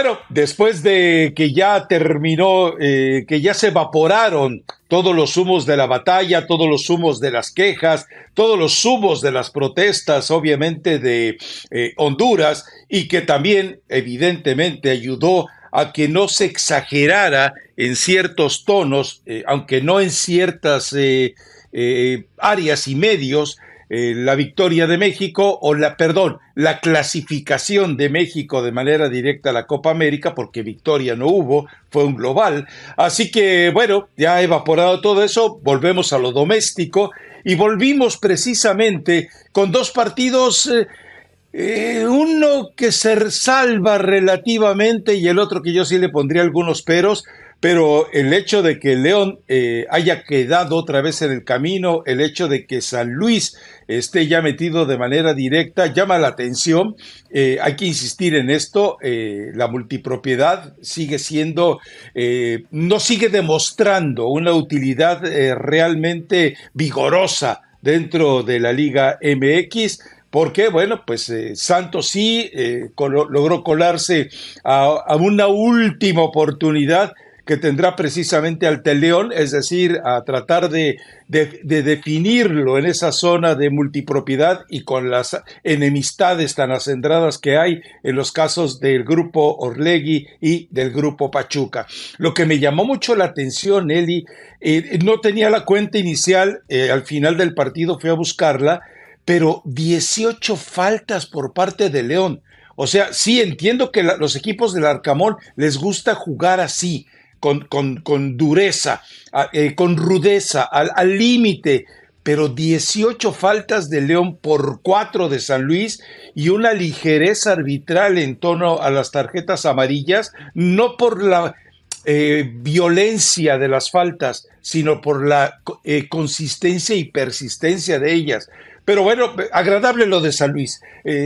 Bueno, después de que ya terminó, eh, que ya se evaporaron todos los humos de la batalla, todos los humos de las quejas, todos los humos de las protestas, obviamente, de eh, Honduras, y que también, evidentemente, ayudó a que no se exagerara en ciertos tonos, eh, aunque no en ciertas áreas y medios, eh, la victoria de México o la, perdón, la clasificación de México de manera directa a la Copa América, porque victoria no hubo, fue un global. Así que bueno, ya evaporado todo eso, volvemos a lo doméstico y volvimos precisamente con dos partidos. Eh, eh, uno que se salva relativamente y el otro que yo sí le pondría algunos peros, pero el hecho de que León eh, haya quedado otra vez en el camino, el hecho de que San Luis esté ya metido de manera directa, llama la atención. Eh, hay que insistir en esto. Eh, la multipropiedad sigue siendo, no sigue demostrando una utilidad realmente vigorosa dentro de la Liga MX. Porque, bueno, pues Santos sí logró colarse a, una última oportunidad que tendrá precisamente al teleón, es decir, a tratar de, definirlo en esa zona de multipropiedad y con las enemistades tan acendradas que hay en los casos del grupo Orlegui y del grupo Pachuca. Lo que me llamó mucho la atención, Eli, eh, no tenía la cuenta inicial, eh, al final del partido fui a buscarla, pero 18 faltas por parte de León. O sea, sí entiendo que los equipos del Arcamón les gusta jugar así, con, dureza, eh, con rudeza, al límite, pero 18 faltas de León por 4 de San Luis y una ligereza arbitral en torno a las tarjetas amarillas, no por la eh, violencia de las faltas, sino por la eh, consistencia y persistencia de ellas. Pero bueno, agradable lo de San Luis.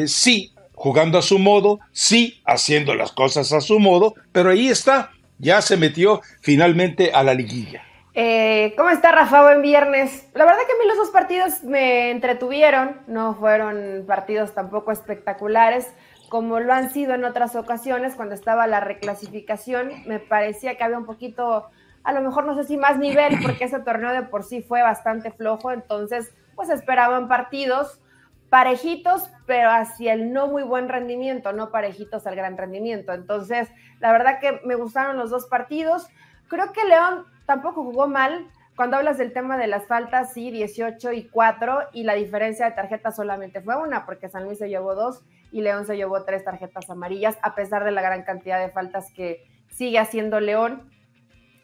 sí, jugando a su modo, sí, haciendo las cosas a su modo, pero ahí está, ya se metió finalmente a la liguilla. Eh, ¿Cómo está Rafa? En viernes. La verdad que a mí los dos partidos me entretuvieron, no fueron partidos tampoco espectaculares como lo han sido en otras ocasiones cuando estaba la reclasificación. Me parecía que había un poquito, a lo mejor no sé si más nivel, porque ese torneo de por sí fue bastante flojo, entonces pues esperaban partidos parejitos, pero hacia el no muy buen rendimiento, no parejitos al gran rendimiento. Entonces, la verdad que me gustaron los dos partidos. Creo que León tampoco jugó mal. Cuando hablas del tema de las faltas, sí, 18 y 4, y la diferencia de tarjetas solamente fue una, porque San Luis se llevó dos y León se llevó tres tarjetas amarillas, a pesar de la gran cantidad de faltas que sigue haciendo León.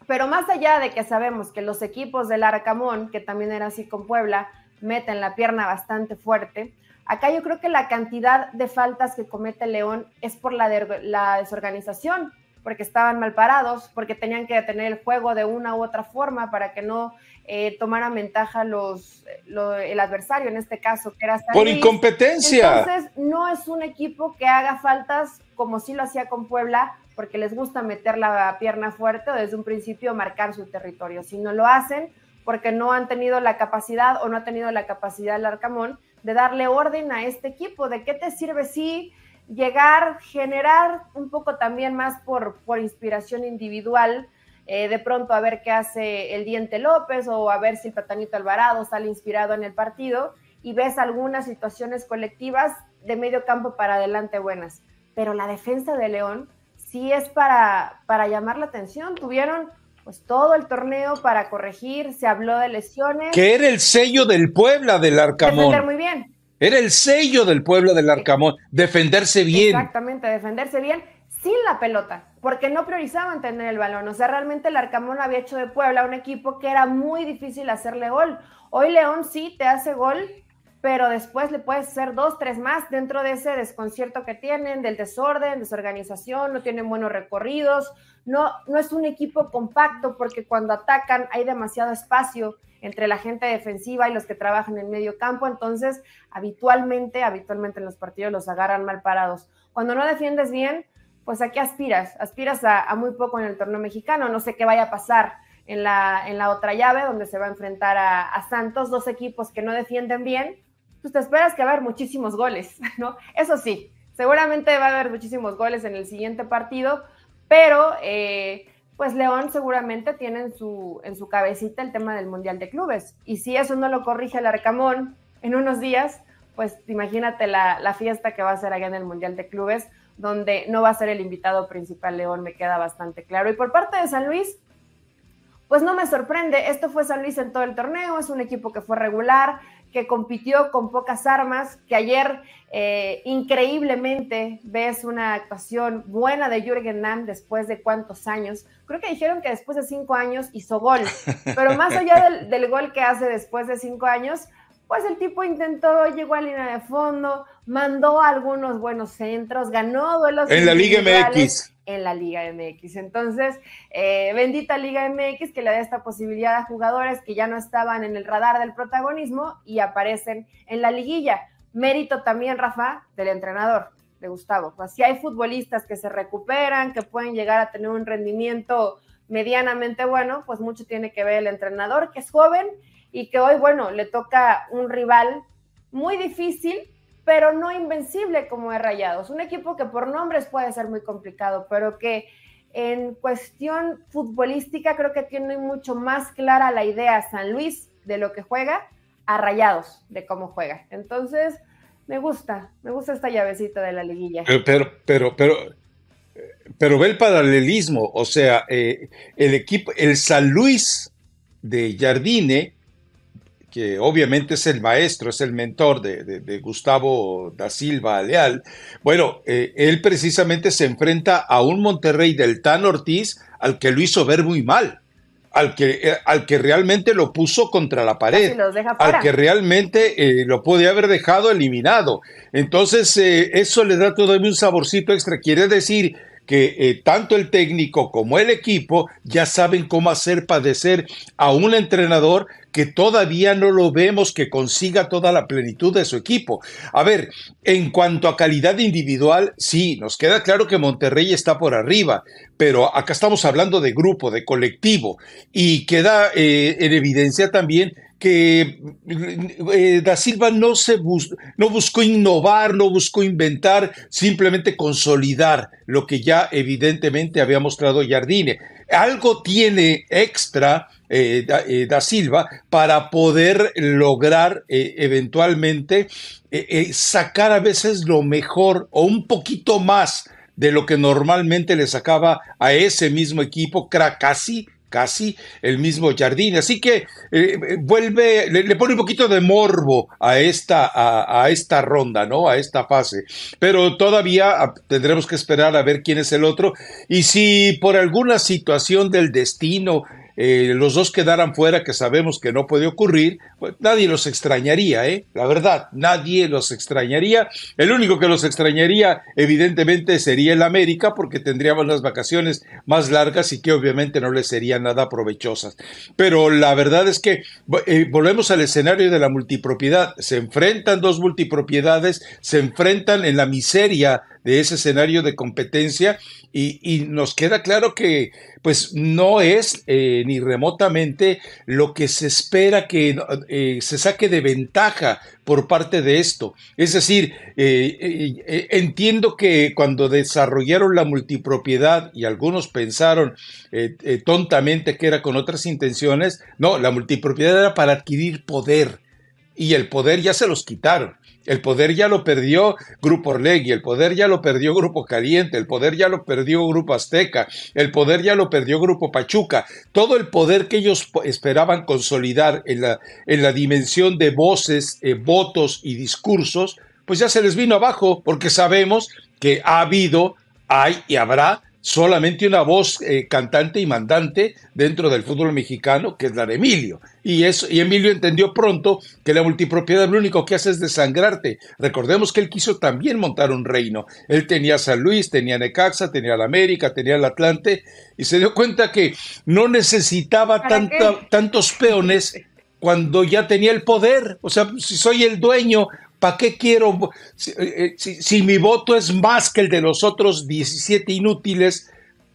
Pero más allá de que sabemos que los equipos del Arcamón, que también era así con Puebla, meten la pierna bastante fuerte, Acá yo creo que la cantidad de faltas que comete León es por la, desorganización, porque estaban mal parados, porque tenían que detener el juego de una u otra forma para que no eh, tomaran ventaja los, el adversario, en este caso, que era San Por incompetencia. Entonces, no es un equipo que haga faltas como sí lo hacía con Puebla, porque les gusta meter la pierna fuerte o desde un principio marcar su territorio. Si no lo hacen, porque no han tenido la capacidad o no ha tenido la capacidad el Arcamón de darle orden a este equipo, de qué te sirve si llegar, generar un poco también más por, por inspiración individual, eh, de pronto a ver qué hace el Diente López o a ver si el Patanito Alvarado sale inspirado en el partido y ves algunas situaciones colectivas de medio campo para adelante buenas. Pero la defensa de León sí es para, para llamar la atención. Tuvieron pues todo el torneo para corregir, se habló de lesiones. Que era el sello del Puebla del Arcamón. muy bien. Era el sello del Puebla del Arcamón, defenderse bien. Exactamente, defenderse bien sin la pelota, porque no priorizaban tener el balón. O sea, realmente el Arcamón había hecho de Puebla un equipo que era muy difícil hacerle gol. Hoy León sí te hace gol pero después le puedes hacer dos, tres más dentro de ese desconcierto que tienen, del desorden, desorganización, no tienen buenos recorridos, no, no es un equipo compacto porque cuando atacan hay demasiado espacio entre la gente defensiva y los que trabajan en medio campo, entonces habitualmente, habitualmente en los partidos los agarran mal parados. Cuando no defiendes bien, pues aquí aspiras? Aspiras a, muy poco en el torneo mexicano, no sé qué vaya a pasar en la, en la otra llave donde se va a enfrentar a Santos, dos equipos que no defienden bien, pues te esperas que va a haber muchísimos goles, ¿no? Eso sí, seguramente va a haber muchísimos goles en el siguiente partido, pero eh, pues León seguramente tiene en su, en su cabecita el tema del Mundial de Clubes. Y si eso no lo corrige el Arcamón en unos días, pues imagínate la, la fiesta que va a ser allá en el Mundial de Clubes, donde no va a ser el invitado principal León, me queda bastante claro. Y por parte de San Luis, pues no me sorprende, esto fue San Luis en todo el torneo, es un equipo que fue regular, que compitió con pocas armas, que ayer eh, increíblemente ves una actuación buena de Jürgen Nam después de cuántos años. Creo que dijeron que después de cinco años hizo gol, pero más allá del, del gol que hace después de cinco años, pues el tipo intentó, llegó a línea de fondo, mandó algunos buenos centros, ganó duelos. En la Liga MX. En la Liga MX. Entonces, eh, bendita Liga MX que le da esta posibilidad a jugadores que ya no estaban en el radar del protagonismo y aparecen en la liguilla. Mérito también, Rafa, del entrenador, de Gustavo. Si hay futbolistas que se recuperan, que pueden llegar a tener un rendimiento medianamente bueno, pues mucho tiene que ver el entrenador, que es joven y que hoy, bueno, le toca un rival muy difícil, pero no invencible como es Rayados. Un equipo que por nombres puede ser muy complicado, pero que en cuestión futbolística creo que tiene mucho más clara la idea San Luis de lo que juega a Rayados de cómo juega. Entonces, me gusta, me gusta esta llavecita de la liguilla. Pero, pero, pero, pero, ve el paralelismo, o sea, eh, el equipo, el San Luis de Jardine que obviamente es el maestro, es el mentor de, Gustavo da Silva Leal, bueno, eh, él precisamente se enfrenta a un Monterrey del Tan Ortiz al que lo hizo ver muy mal. Al que, eh, al que realmente lo puso contra la pared, al que realmente eh, lo podía haber dejado eliminado. Entonces, eso le da todavía un saborcito extra. Quiere decir que eh, tanto el técnico como el equipo ya saben cómo hacer padecer a un entrenador que todavía no lo vemos que consiga toda la plenitud de su equipo. A ver, en cuanto a calidad individual, sí, nos queda claro que Monterrey está por arriba, pero acá estamos hablando de grupo, de colectivo, y queda eh, en evidencia también que mm, eh, Da Silva no, se no buscó innovar, no buscó inventar, simplemente consolidar lo que ya evidentemente había mostrado Jardine. Algo tiene extra eh, eh, da, Silva para poder lograr eventualmente sacar a veces lo mejor o un poquito más de lo que normalmente le sacaba a ese mismo equipo Cracasi casi el mismo jardín. Así que eh, eh, vuelve, le, pone un poquito de morbo a esta, a, esta ronda, ¿no? A esta fase. Pero todavía ah, tendremos que esperar a ver quién es el otro. Y si por alguna situación del destino eh, los dos quedaran fuera, que sabemos que no puede ocurrir, pues, nadie los extrañaría, ¿eh? La verdad, nadie los extrañaría. El único que los extrañaría, evidentemente, sería el América, porque tendríamos las vacaciones más largas y que obviamente no les serían nada provechosas. Pero la verdad es que eh, volvemos al escenario de la multipropiedad. Se enfrentan dos multipropiedades, se enfrentan en la miseria de ese escenario de competencia y, nos queda claro que pues no es eh, ni remotamente lo que se espera que eh, se saque de ventaja por parte de esto. Es decir, eh, entiendo que cuando desarrollaron la multipropiedad y algunos pensaron tontamente que era con otras intenciones, no, la multipropiedad era para adquirir poder y el poder ya se los quitaron. El poder ya lo perdió Grupo Orlegui, el poder ya lo perdió Grupo Caliente, el poder ya lo perdió Grupo Azteca, el poder ya lo perdió Grupo Pachuca. Todo el poder que ellos esperaban consolidar en la, en la dimensión de voces, eh, votos y discursos, pues ya se les vino abajo, porque sabemos que ha habido, hay y habrá solamente una voz eh, cantante y mandante dentro del fútbol mexicano, que es la de Emilio. Y, eso, y Emilio entendió pronto que la multipropiedad lo único que hace es desangrarte. Recordemos que él quiso también montar un reino. Él tenía San Luis, tenía Necaxa, tenía la América, tenía el Atlante, y se dio cuenta que no necesitaba tantos peones cuando ya tenía el poder. O sea, si soy el dueño, ¿Para qué quiero, eh, eh, si, mi voto es más que el de los otros 17 inútiles,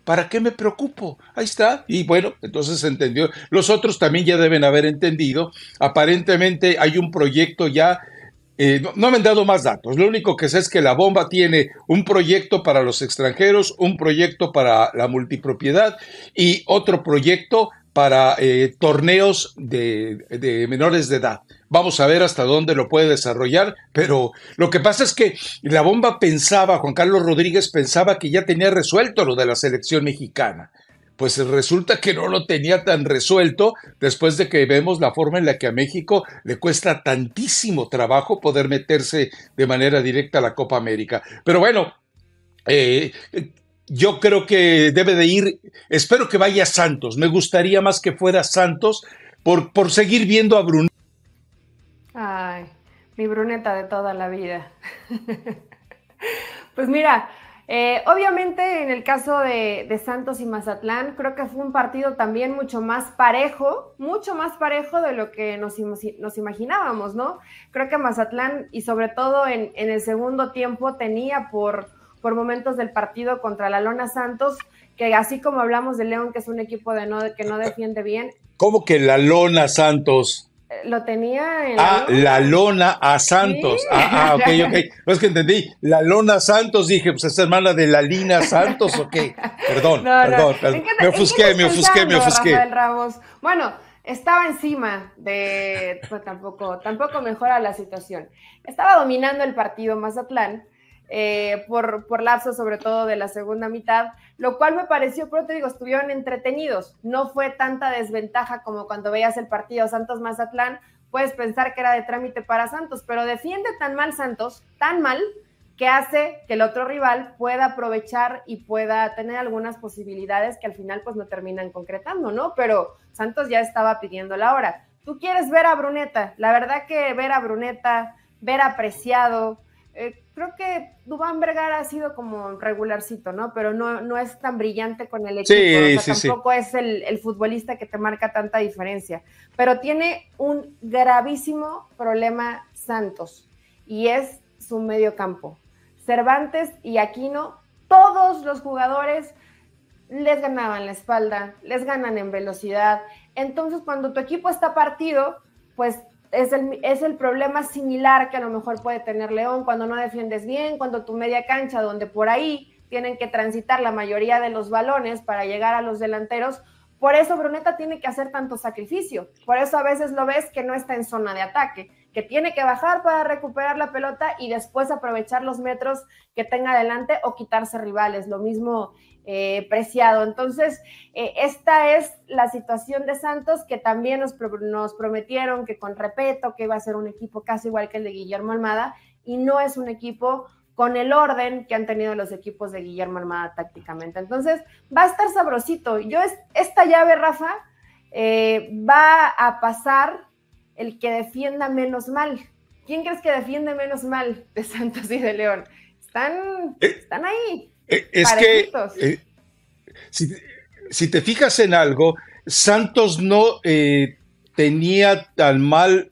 ¿para qué me preocupo? Ahí está. Y bueno, entonces se entendió. Los otros también ya deben haber entendido. Aparentemente hay un proyecto ya. Eh, no, me han dado más datos. Lo único que sé es que la bomba tiene un proyecto para los extranjeros, un proyecto para la multipropiedad y otro proyecto para torneos de menores de edad. Vamos a ver hasta dónde lo puede desarrollar, pero lo que pasa es que la bomba pensaba, Juan Carlos Rodríguez pensaba que ya tenía resuelto lo de la selección mexicana. Pues resulta que no lo tenía tan resuelto después de que vemos la forma en la que a México le cuesta tantísimo trabajo poder meterse de manera directa a la Copa América. Pero bueno, eh, yo creo que debe de ir, espero que vaya Santos, me gustaría más que fuera Santos por, por seguir viendo a Bruno Ay, mi bruneta de toda la vida. pues mira, eh, obviamente en el caso de, Santos y Mazatlán, creo que fue un partido también mucho más parejo, mucho más parejo de lo que nos, imaginábamos, ¿no? Creo que Mazatlán y sobre todo en, el segundo tiempo tenía por, por momentos del partido contra la Lona Santos, que así como hablamos de León, que es un equipo de no, que no defiende bien. ¿Cómo que la Lona Santos? lo tenía en. Ah, la lona a Santos. Ah, ah, ok, ok. No es que entendí. La lona Santos, dije, pues es hermana de la Lina Santos, ok. Perdón, perdón, Me ofusqué, me ofusqué, me ofusqué. Bueno, estaba encima de. Pues tampoco, tampoco mejora la situación. Estaba dominando el partido Mazatlán eh, por, por lapsos, sobre todo de la segunda mitad, lo cual me pareció, pero te digo, estuvieron entretenidos. No fue tanta desventaja como cuando veías el partido Santos-Mazatlán, puedes pensar que era de trámite para Santos, pero defiende tan mal Santos, tan mal, que hace que el otro rival pueda aprovechar y pueda tener algunas posibilidades que al final pues no terminan concretando, ¿no? Pero Santos ya estaba pidiendo la hora. Tú quieres ver a Bruneta, la verdad que ver a Bruneta, ver apreciado, creo que Dubán Vergara ha sido como regularcito, ¿no? Pero no, no es tan brillante con el equipo. Sí, sí, sí, tampoco es el, el, futbolista que te marca tanta diferencia. Pero tiene un gravísimo problema Santos y es su medio campo. Cervantes y Aquino, todos los jugadores les ganaban la espalda, les ganan en velocidad. Entonces, cuando tu equipo está partido, pues es el, es el, problema similar que a lo mejor puede tener León cuando no defiendes bien, cuando tu media cancha, donde por ahí tienen que transitar la mayoría de los balones para llegar a los delanteros. Por eso Bruneta tiene que hacer tanto sacrificio. Por eso a veces lo ves que no está en zona de ataque que tiene que bajar para recuperar la pelota y después aprovechar los metros que tenga adelante o quitarse rivales. Lo mismo eh, preciado. Entonces, eh, esta es la situación de Santos que también nos, prometieron que con Repeto, que iba a ser un equipo casi igual que el de Guillermo Almada, y no es un equipo con el orden que han tenido los equipos de Guillermo Almada tácticamente. Entonces, va a estar sabrosito. Yo, esta llave, Rafa, eh, va a pasar el que defienda menos mal. ¿Quién crees que defiende menos mal de Santos y de León? Están, eh, están ahí. Eh, es que eh, si, si, te fijas en algo, Santos no tenía tan mal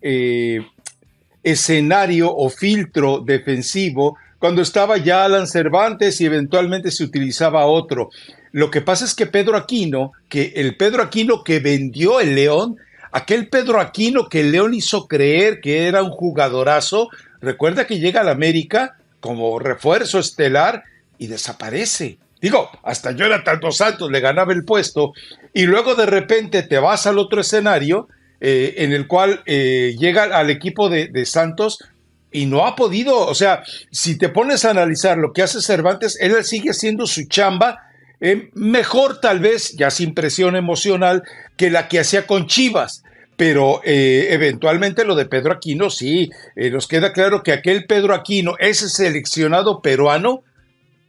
escenario o filtro defensivo cuando estaba ya Alan Cervantes y eventualmente se utilizaba otro. Lo que pasa es que Pedro Aquino, que el Pedro Aquino que vendió el León, Aquel Pedro Aquino que León hizo creer que era un jugadorazo, recuerda que llega al América como refuerzo estelar y desaparece. Digo, hasta yo era tanto Santos le ganaba el puesto y luego de repente te vas al otro escenario eh, en el cual eh, llega al equipo de, de Santos y no ha podido, o sea, si te pones a analizar lo que hace Cervantes, él sigue haciendo su chamba ¿eh? mejor tal vez, ya sin presión emocional, que la que hacía con Chivas. Pero eh, eventualmente lo de Pedro Aquino, sí, eh, nos queda claro que aquel Pedro Aquino, ese seleccionado peruano,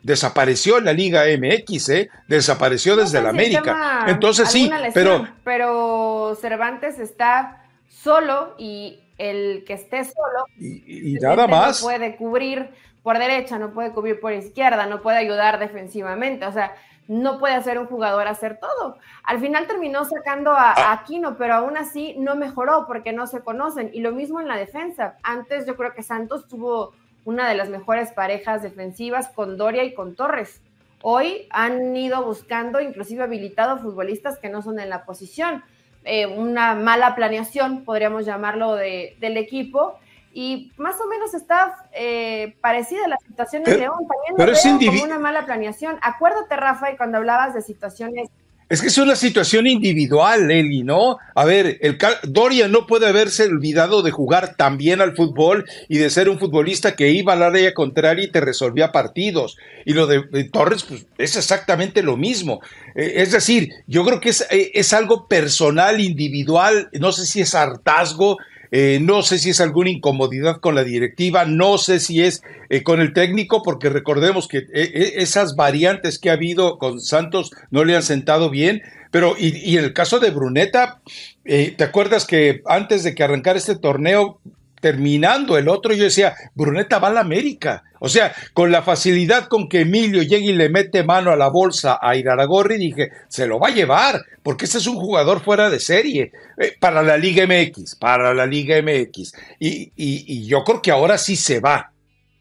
desapareció en la Liga MX, desapareció desde la pues, América. Entonces sí, pero... Pero Cervantes está solo y el que esté solo y, nada más no puede cubrir por derecha, no puede cubrir por izquierda, no puede ayudar defensivamente. O sea, no puede hacer un jugador hacer todo. Al final terminó sacando ah. a, Aquino, pero aún así no mejoró porque no se conocen. Y lo mismo en la defensa. Antes yo creo que Santos tuvo una de las mejores parejas defensivas con Doria y con Torres. Hoy han ido buscando, inclusive habilitado futbolistas que no son en la posición. Eh, una mala planeación, podríamos llamarlo, del equipo y más o menos está eh, parecida a la situación de León, también pero es una mala planeación. Acuérdate, y cuando hablabas de situaciones es que es una situación individual, Eli, ¿no? A ver, el Doria no puede haberse olvidado de jugar también al fútbol y de ser un futbolista que iba al área contraria y te resolvía partidos. Y lo de, Torres, pues es exactamente lo mismo. Eh, es decir, yo creo que es, eh, es algo personal, individual, no sé si es hartazgo, eh, no sé si es alguna incomodidad con la directiva, no sé si es eh, con el técnico, porque recordemos que eh, esas variantes que ha habido con Santos no le han sentado bien. Pero, y, y en el caso de Bruneta, ¿te acuerdas que antes de que arrancara este torneo, terminando el otro, yo decía, Bruneta va a la América. O sea, con la facilidad con que Emilio llega y le mete mano a la bolsa a Iraragorri, dije, se lo va a llevar, porque ese es un jugador fuera de serie eh, para la Liga MX, para la Liga MX. Y, yo creo que ahora sí se va.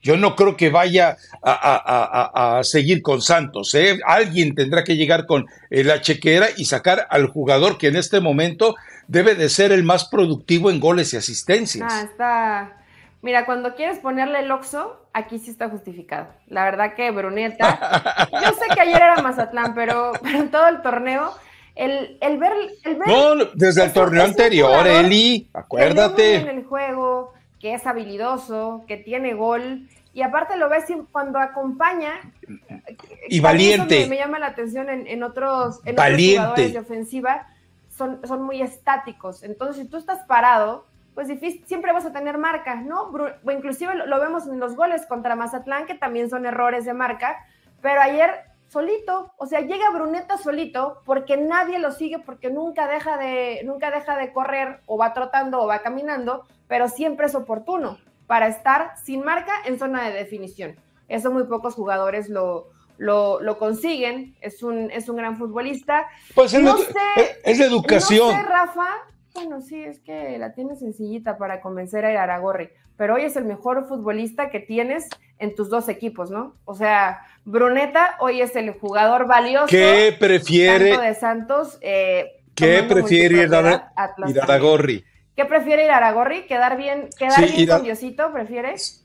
Yo no creo que vaya a, seguir con Santos. ¿eh? Alguien tendrá que llegar con eh, la chequera y sacar al jugador que en este momento debe de ser el más productivo en goles y asistencias. Ah, está. Mira, cuando quieres ponerle el Oxo, aquí sí está justificado. La verdad que Bruneta, yo sé que ayer era Mazatlán, pero, en todo el torneo, el, el, ver, el No, desde el torneo anterior, Eli, acuérdate. en el juego, que es habilidoso, que tiene gol, y aparte lo ves cuando acompaña. Y valiente. Me, me, llama la atención en, en otros, en valiente. Otros jugadores de ofensiva son, muy estáticos. Entonces, si tú estás parado, pues siempre vas a tener marca, ¿no? O inclusive lo, vemos en los goles contra Mazatlán, que también son errores de marca, pero ayer solito, o sea, llega Bruneta solito porque nadie lo sigue, porque nunca deja de, nunca deja de correr o va trotando o va caminando, pero siempre es oportuno para estar sin marca en zona de definición. Eso muy pocos jugadores lo, lo, lo consiguen, es un, es un gran futbolista. Pues eh, es, sé, educación. Rafa, bueno, sí, es que la tiene sencillita para convencer a Iraragorri, pero hoy es el mejor futbolista que tienes en tus dos equipos, ¿no? O sea, Bruneta hoy es el jugador valioso. ¿Qué prefiere? de Santos. Eh, ¿Qué prefiere Iraragorri? ¿Qué prefiere Iraragorri? ¿Quedar bien, quedar bien con Diosito? ¿Prefieres?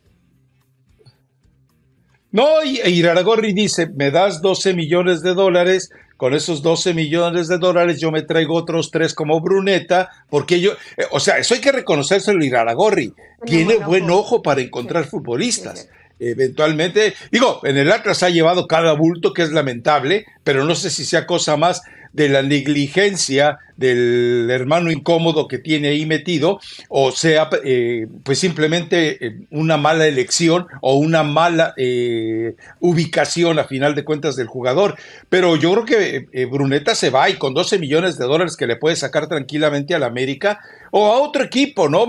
No, y Iraragorri dice, me das 12 millones de dólares, con esos 12 millones de dólares yo me traigo otros tres como Bruneta, porque yo, eh, o sea, eso hay que reconocérselo Iraragorri, tiene buen pues, ojo. para encontrar futbolistas. Eventualmente, digo, en el Atlas ha llevado cada bulto, que es lamentable, pero no sé si sea cosa más de la negligencia del hermano incómodo que tiene ahí metido, o sea, eh, pues simplemente eh, una mala elección o una mala eh, ubicación a final de cuentas del jugador. Pero yo creo que Bruneta se va y con 12 millones de dólares que le puede sacar tranquilamente al América o a otro equipo, ¿no?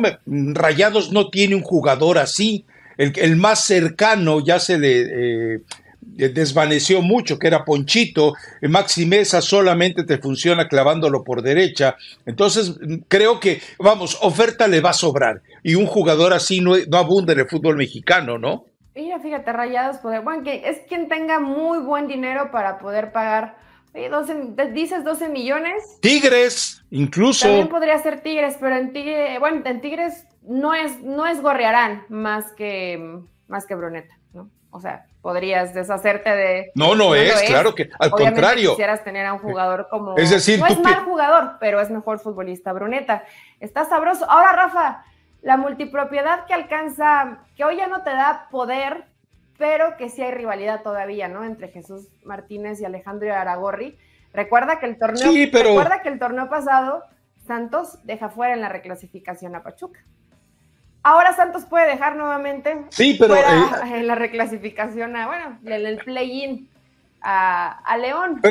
Rayados no tiene un jugador así. el más cercano ya se le desvaneció mucho, que era Ponchito, Maxi Mesa solamente te funciona clavándolo por derecha. Entonces, creo que, vamos, oferta le va a sobrar. Y un jugador así no, no abunda en el fútbol mexicano, ¿no? Mira, fíjate, Rayados poder, bueno, que es quien tenga muy buen dinero para poder pagar. dices 12 millones. Tigres, incluso. También podría ser Tigres, pero en Tigres, bueno, en Tigres no es, no es Gorrearán más que, más que Bruneta, ¿no? O sea, podrías deshacerte de. No, no, es, claro que al contrario. Quisieras tener a un jugador como. Es decir, no es mal jugador, pero es mejor futbolista. Bruneta, está sabroso. Ahora, Rafa, la multipropiedad que alcanza, que hoy ya no te da poder, pero que sí hay rivalidad todavía, ¿no? Entre Jesús Martínez y Alejandro Aragorri. Recuerda que el torneo, recuerda que el torneo pasado Santos deja fuera en la reclasificación a Pachuca. Ahora Santos puede dejar nuevamente eh, en la reclasificación a, bueno, el play-in a, León.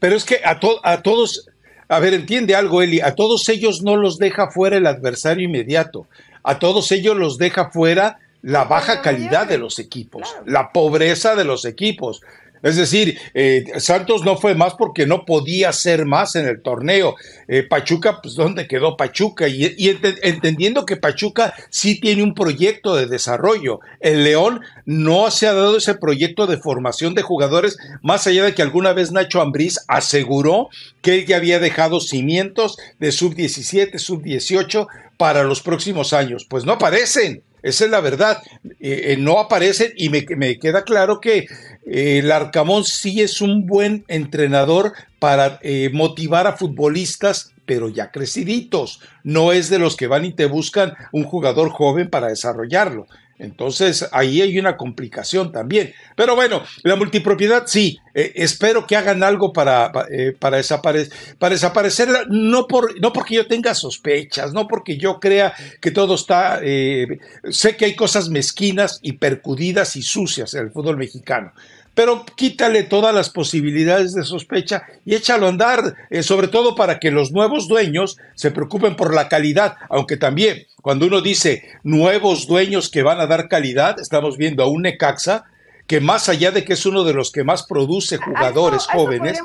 Pero, es que a, a todos, a ver, entiende algo, Eli, a todos ellos no los deja fuera el adversario inmediato, a todos ellos los deja fuera la baja calidad de los equipos, la pobreza de los equipos, es decir, eh, Santos no fue más porque no podía ser más en el torneo. Eh, Pachuca, pues ¿dónde quedó Pachuca? Y, entendiendo que Pachuca sí tiene un proyecto de desarrollo. El León no se ha dado ese proyecto de formación de jugadores, más allá de que alguna vez Nacho Ambriz aseguró que él ya había dejado cimientos de sub-17, sub-18 para los próximos años. Pues no aparecen. Esa es la verdad. Eh, eh, no aparecen y me, me queda claro que eh, el Arcamón sí es un buen entrenador para motivar a futbolistas, pero ya creciditos. No es de los que van y te buscan un jugador joven para desarrollarlo. Entonces ahí hay una complicación también. Pero bueno, la multipropiedad sí, eh, espero que hagan algo para, eh, para, desaparecerla, no, por, no porque yo tenga sospechas, no porque yo crea que todo está, eh, sé que hay cosas mezquinas y percudidas y sucias en el fútbol mexicano, pero quítale todas las posibilidades de sospecha y échalo a andar, sobre todo para que los nuevos dueños se preocupen por la calidad, aunque también cuando uno dice nuevos dueños que van a dar calidad, estamos viendo a un Necaxa que más allá de que es uno de los que más produce jugadores jóvenes,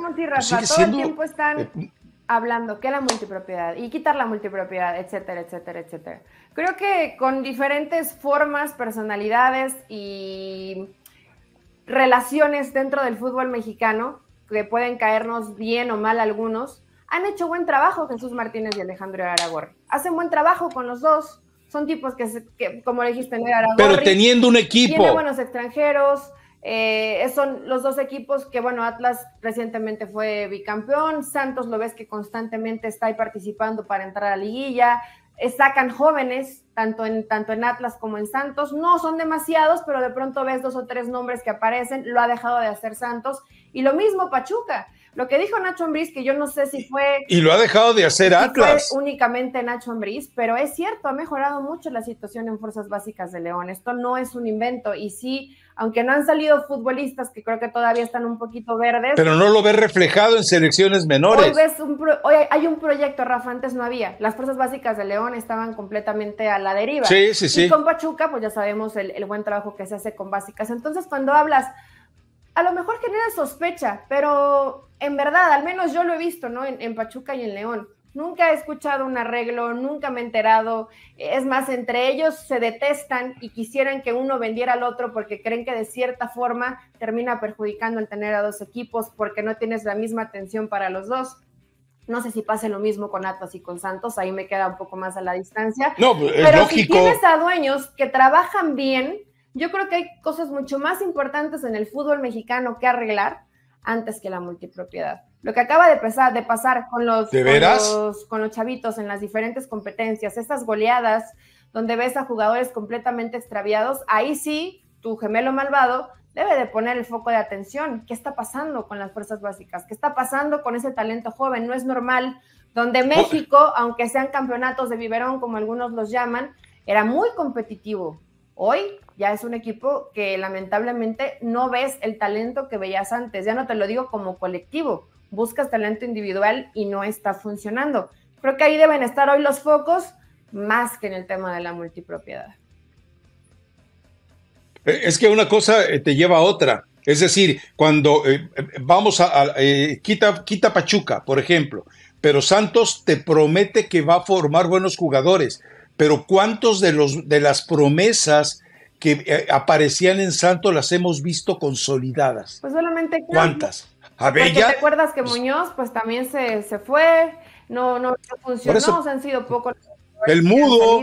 pues tiempo están eh, hablando que la multipropiedad y quitar la multipropiedad, etcétera, etcétera, etcétera. Creo que con diferentes formas, personalidades y relaciones dentro del fútbol mexicano, que pueden caernos bien o mal algunos, han hecho buen trabajo Jesús Martínez y Alejandro Aragor. Hacen buen trabajo con los dos. Son tipos que, que como dijiste, no Pero teniendo un equipo. Tiene buenos extranjeros. Eh, son los dos equipos que, bueno, Atlas recientemente fue bicampeón. Santos lo ves que constantemente está ahí participando para entrar a la liguilla. Eh, sacan jóvenes, tanto en, tanto en Atlas como en Santos. No son demasiados, pero de pronto ves dos o tres nombres que aparecen. Lo ha dejado de hacer Santos. Y lo mismo Pachuca. Lo que dijo Nacho Ambriz, que yo no sé si fue... Y lo ha dejado de hacer Atlas. únicamente Nacho Ambriz, pero es cierto, ha mejorado mucho la situación en Fuerzas Básicas de León. Esto no es un invento y sí, aunque no han salido futbolistas que creo que todavía están un poquito verdes. Pero no lo ves reflejado en selecciones menores. Hoy, ves un hay un proyecto, Rafa, antes no había. Las Fuerzas Básicas de León estaban completamente a la deriva. Sí, sí, sí. Y con Pachuca, pues ya sabemos el, el buen trabajo que se hace con Básicas. Entonces, cuando hablas a lo mejor genera sospecha, pero en verdad, al menos yo lo he visto, ¿no? En, Pachuca y en León. Nunca he escuchado un arreglo, nunca me he enterado. Es más, entre ellos se detestan y quisieran que uno vendiera al otro porque creen que de cierta forma termina perjudicando el tener a dos equipos porque no tienes la misma atención para los dos. No sé si pase lo mismo con Atlas y con Santos, ahí me queda un poco más a la distancia. No, pero, pues, pero si tienes a dueños que trabajan bien, yo creo que hay cosas mucho más importantes en el fútbol mexicano que arreglar antes que la multipropiedad. Lo que acaba de pasar, con, los, con los, chavitos en las diferentes competencias, estas goleadas donde ves a jugadores completamente extraviados, ahí sí tu gemelo malvado debe de poner el foco de atención. ¿Qué está pasando con las fuerzas básicas? ¿Qué está pasando con ese talento joven? No es normal. Donde México, aunque sean campeonatos de biberón, como algunos los llaman, era muy competitivo. Hoy ya es un equipo que lamentablemente no ves el talento que veías antes, ya no te lo digo como colectivo, buscas talento individual y no está funcionando. Creo que ahí deben estar hoy los focos más que en el tema de la multipropiedad. Eh, es que una cosa eh, te lleva a otra. Es decir, cuando eh, vamos a, quita, quita Pachuca, por ejemplo, pero Santos te promete que va a formar buenos jugadores, pero ¿cuántos de, los, de las promesas que eh, aparecían en Santo las hemos visto consolidadas. Pues solamente cuántas. ¿Tú ¿Te acuerdas que pues Muñoz pues también se, fue? No, no, funcionó, han sido pocos. El mudo,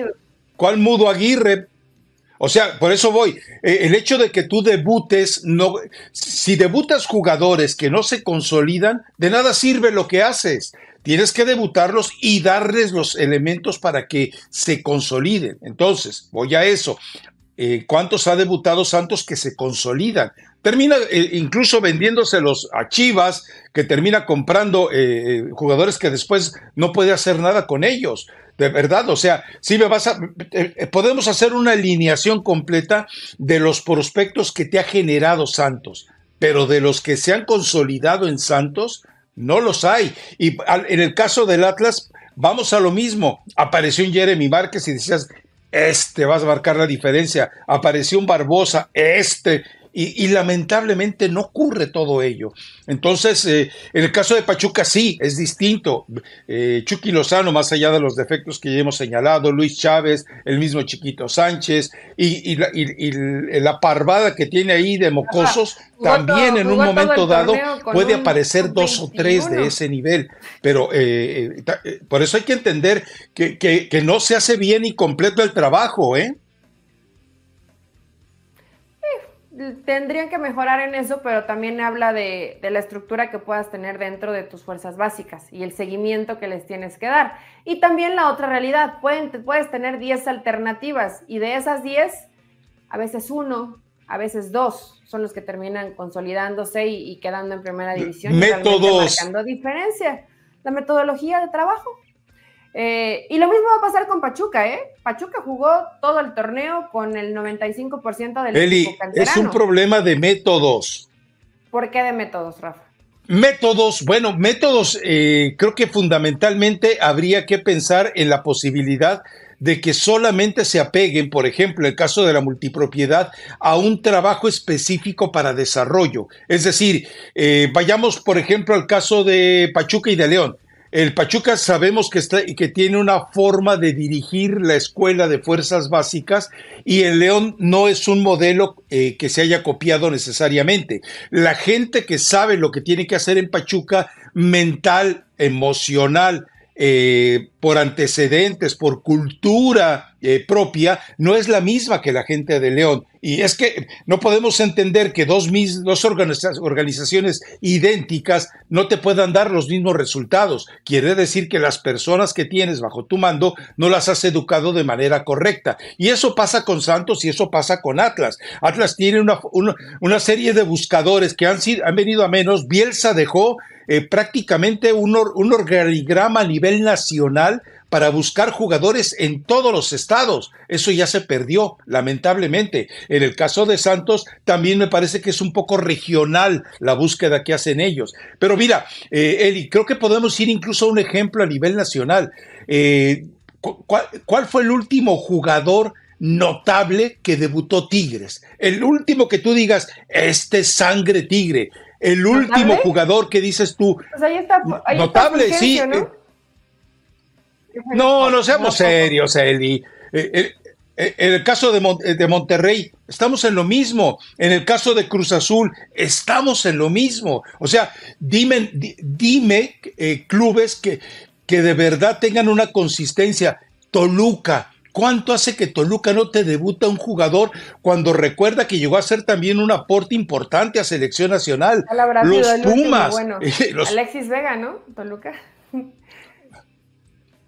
¿cuál mudo Aguirre? O sea, por eso voy. Eh, el hecho de que tú debutes, no, si debutas jugadores que no se consolidan, de nada sirve lo que haces. Tienes que debutarlos y darles los elementos para que se consoliden. Entonces, voy a eso. Eh, cuántos ha debutado Santos que se consolidan. Termina eh, incluso vendiéndoselos a Chivas, que termina comprando eh, jugadores que después no puede hacer nada con ellos. De verdad, o sea, si me vas podemos hacer una alineación completa de los prospectos que te ha generado Santos, pero de los que se han consolidado en Santos, no los hay. Y en el caso del Atlas, vamos a lo mismo. Apareció un Jeremy Márquez y decías, este vas a marcar la diferencia. Apareció un Barbosa, este y, lamentablemente no ocurre todo ello. Entonces, eh, en el caso de Pachuca sí, es distinto. Eh, Chucky Lozano, más allá de los defectos que ya hemos señalado, Luis Chávez, el mismo Chiquito Sánchez, y, la, parvada que tiene ahí de mocosos, también en un momento dado puede aparecer dos o tres de ese nivel. Pero eh, eh, por eso hay que entender que, que no se hace bien y completo el trabajo, ¿eh? tendrían que mejorar en eso, pero también habla de, la estructura que puedas tener dentro de tus fuerzas básicas y el seguimiento que les tienes que dar. Y también la otra realidad, puedes tener 10 alternativas y de esas 10, a veces uno, a veces dos son los que terminan consolidándose y, quedando en primera división. Métodos. Y marcando diferencia. La metodología de trabajo. Eh, y lo mismo va a pasar con Pachuca, ¿eh? Pachuca jugó todo el torneo con el 95% del Eli, es un problema de métodos. ¿Por qué de métodos, Rafa? Métodos, bueno, métodos, eh, creo que fundamentalmente habría que pensar en la posibilidad de que solamente se apeguen, por ejemplo, el caso de la multipropiedad, a un trabajo específico para desarrollo. Es decir, eh, vayamos, por ejemplo, al caso de Pachuca y de León. El Pachuca sabemos que, está, que tiene una forma de dirigir la escuela de fuerzas básicas y el León no es un modelo eh, que se haya copiado necesariamente. La gente que sabe lo que tiene que hacer en Pachuca, mental, emocional, eh, por antecedentes, por cultura eh, propia, no es la misma que la gente de León. Y es que no podemos entender que dos, dos organizaciones idénticas no te puedan dar los mismos resultados. Quiere decir que las personas que tienes bajo tu mando no las has educado de manera correcta. Y eso pasa con Santos y eso pasa con Atlas. Atlas tiene una, una, serie de buscadores que han, sido, han venido a menos. Bielsa dejó eh, prácticamente un, un organigrama a nivel nacional para buscar jugadores en todos los estados. Eso ya se perdió, lamentablemente. En el caso de Santos, también me parece que es un poco regional la búsqueda que hacen ellos. Pero mira, eh, Eli, creo que podemos ir incluso a un ejemplo a nivel nacional. Eh, ¿cuál, fue el último jugador? notable que debutó Tigres. El último que tú digas, este sangre tigre. El último jugador que dices tú. notable, sí. Eh, no, no seamos serios, Eli. Eh, eh, eh, en el caso de, Monterrey, estamos en lo mismo. En el caso de Cruz Azul, estamos en lo mismo. O sea, dime, dime clubes que, que de verdad tengan una consistencia. Toluca, ¿Cuánto hace que Toluca no te debuta un jugador cuando recuerda que llegó a ser también un aporte importante a selección nacional? Los Pumas. Alexis Vega, ¿no? Toluca.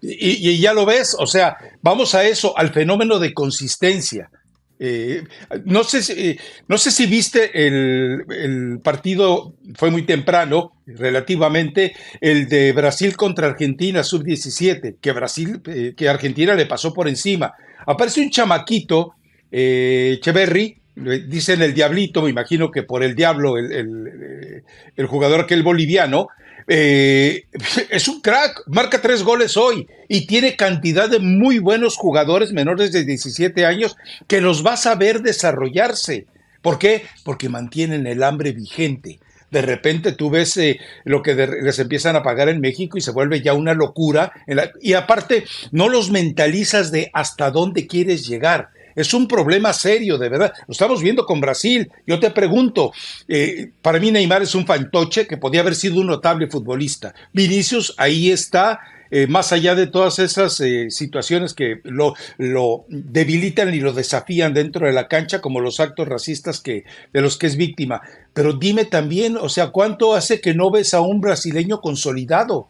Y, ya lo ves, o sea, vamos a eso, al fenómeno de consistencia. Eh, no, sé si, eh, no sé si viste el, partido, fue muy temprano, relativamente, el de Brasil contra Argentina, sub-17, que Brasil, eh, que Argentina le pasó por encima. Aparece un chamaquito, eh, Cheverry, dicen el diablito, me imagino que por el diablo, el, jugador el es boliviano, eh, es un crack, marca tres goles hoy y tiene cantidad de muy buenos jugadores menores de 17 años que los vas a ver desarrollarse. ¿Por qué? Porque mantienen el hambre vigente. De repente tú ves eh, lo que les empiezan a pagar en México y se vuelve ya una locura. y aparte, no los mentalizas de hasta dónde quieres llegar es un problema serio, de verdad. Lo estamos viendo con Brasil. Yo te pregunto, eh, para mí Neymar es un fantoche que podía haber sido un notable futbolista. Vinicius ahí está. Eh, más allá de todas esas eh, situaciones que lo, debilitan y lo desafían dentro de la cancha, como los actos racistas de los que es víctima. Pero dime también, o sea, ¿cuánto hace que no ves a un brasileño consolidado?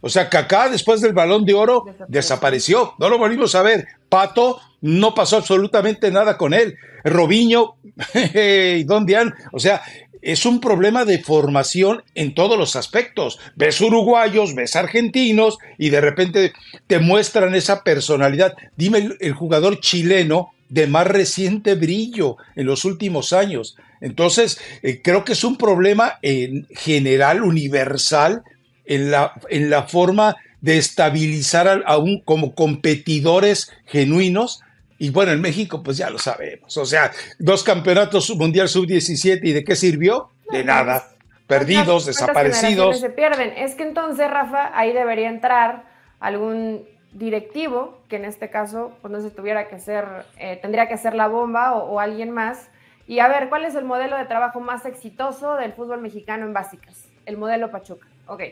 O sea, Kaká después del balón de oro desapareció. No lo volvimos a ver. Pato no pasó absolutamente nada con él. Robinho eh, eh, y Don Dian, o sea, es un problema de formación en todos los aspectos. Ves uruguayos, ves argentinos y de repente te muestran esa personalidad. Dime el, jugador chileno de más reciente brillo en los últimos años. Entonces, eh, creo que es un problema en general, universal, en la, en la forma de estabilizar aún como competidores genuinos y bueno, en México, pues ya lo sabemos. O sea, dos campeonatos mundial sub-17 y de qué sirvió? de pues, nada. Perdidos, desaparecidos. Se pierden. Es que entonces, Rafa, ahí debería entrar algún directivo, que en este caso, pues no se tuviera que ser, eh, tendría que ser la bomba o, o alguien más. Y a ver, ¿cuál es el modelo de trabajo más exitoso del fútbol mexicano en básicas? El modelo Pachuca. Ok,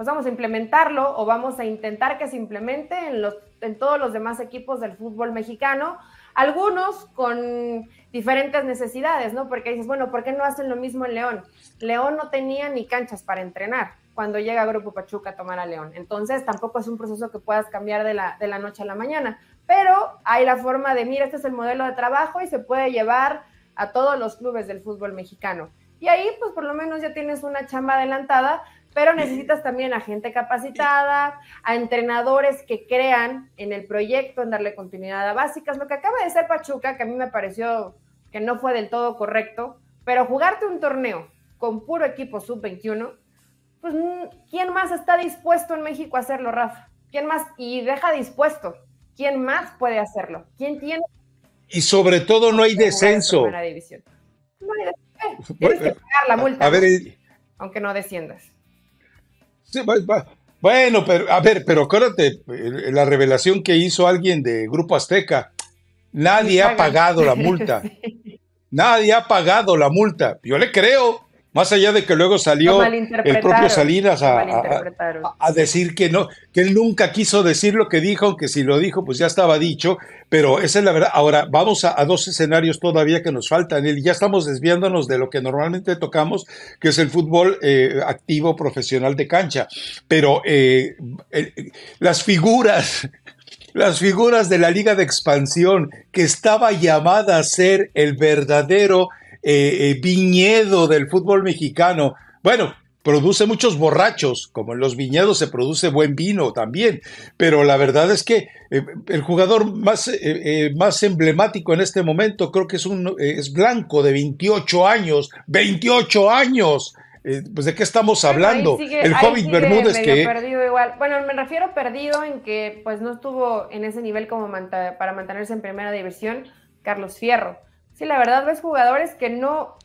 pues vamos a implementarlo o vamos a intentar que se implemente en, los, en todos los demás equipos del fútbol mexicano, algunos con diferentes necesidades, ¿no? Porque dices, bueno, ¿por qué no hacen lo mismo en León? León no tenía ni canchas para entrenar cuando llega Grupo Pachuca a tomar a León. Entonces tampoco es un proceso que puedas cambiar de la, de la noche a la mañana, pero hay la forma de, mira, este es el modelo de trabajo y se puede llevar a todos los clubes del fútbol mexicano. Y ahí, pues por lo menos ya tienes una chamba adelantada pero necesitas también a gente capacitada, a entrenadores que crean en el proyecto, en darle continuidad a básicas. Lo que acaba de ser Pachuca, que a mí me pareció que no fue del todo correcto, pero jugarte un torneo con puro equipo sub-21, pues ¿quién más está dispuesto en México a hacerlo, Rafa? ¿Quién más? Y deja dispuesto. ¿Quién más puede hacerlo? ¿Quién tiene? Y sobre todo no hay descenso. No hay descenso. Tienes que pagar la multa. A ver, aunque no desciendas. Bueno, pero a ver, pero acuérdate, la revelación que hizo alguien de Grupo Azteca, nadie ha pagado la multa. Nadie ha pagado la multa. Yo le creo, más allá de que luego salió el propio Salinas a, decir que no, que él nunca quiso decir lo que dijo, aunque si lo dijo, pues ya estaba dicho, pero esa es la verdad. Ahora, vamos a, dos escenarios todavía que nos faltan, y ya estamos desviándonos de lo que normalmente tocamos, que es el fútbol eh, activo profesional de cancha. Pero eh, las figuras las figuras de la Liga de Expansión, que estaba llamada a ser el verdadero eh, eh, viñedo del fútbol mexicano. Bueno, produce muchos borrachos, como en los viñedos se produce buen vino también, pero la verdad es que eh, el jugador más, más, emblemático en este momento creo que es, un, es blanco de 28 años, 28 años. pues de qué estamos hablando. el Hobbit Bermúdez que igual. Bueno, me refiero perdido en que pues no estuvo en ese nivel como para mantenerse en primera división Carlos Fierro Sí, la verdad ves jugadores que no,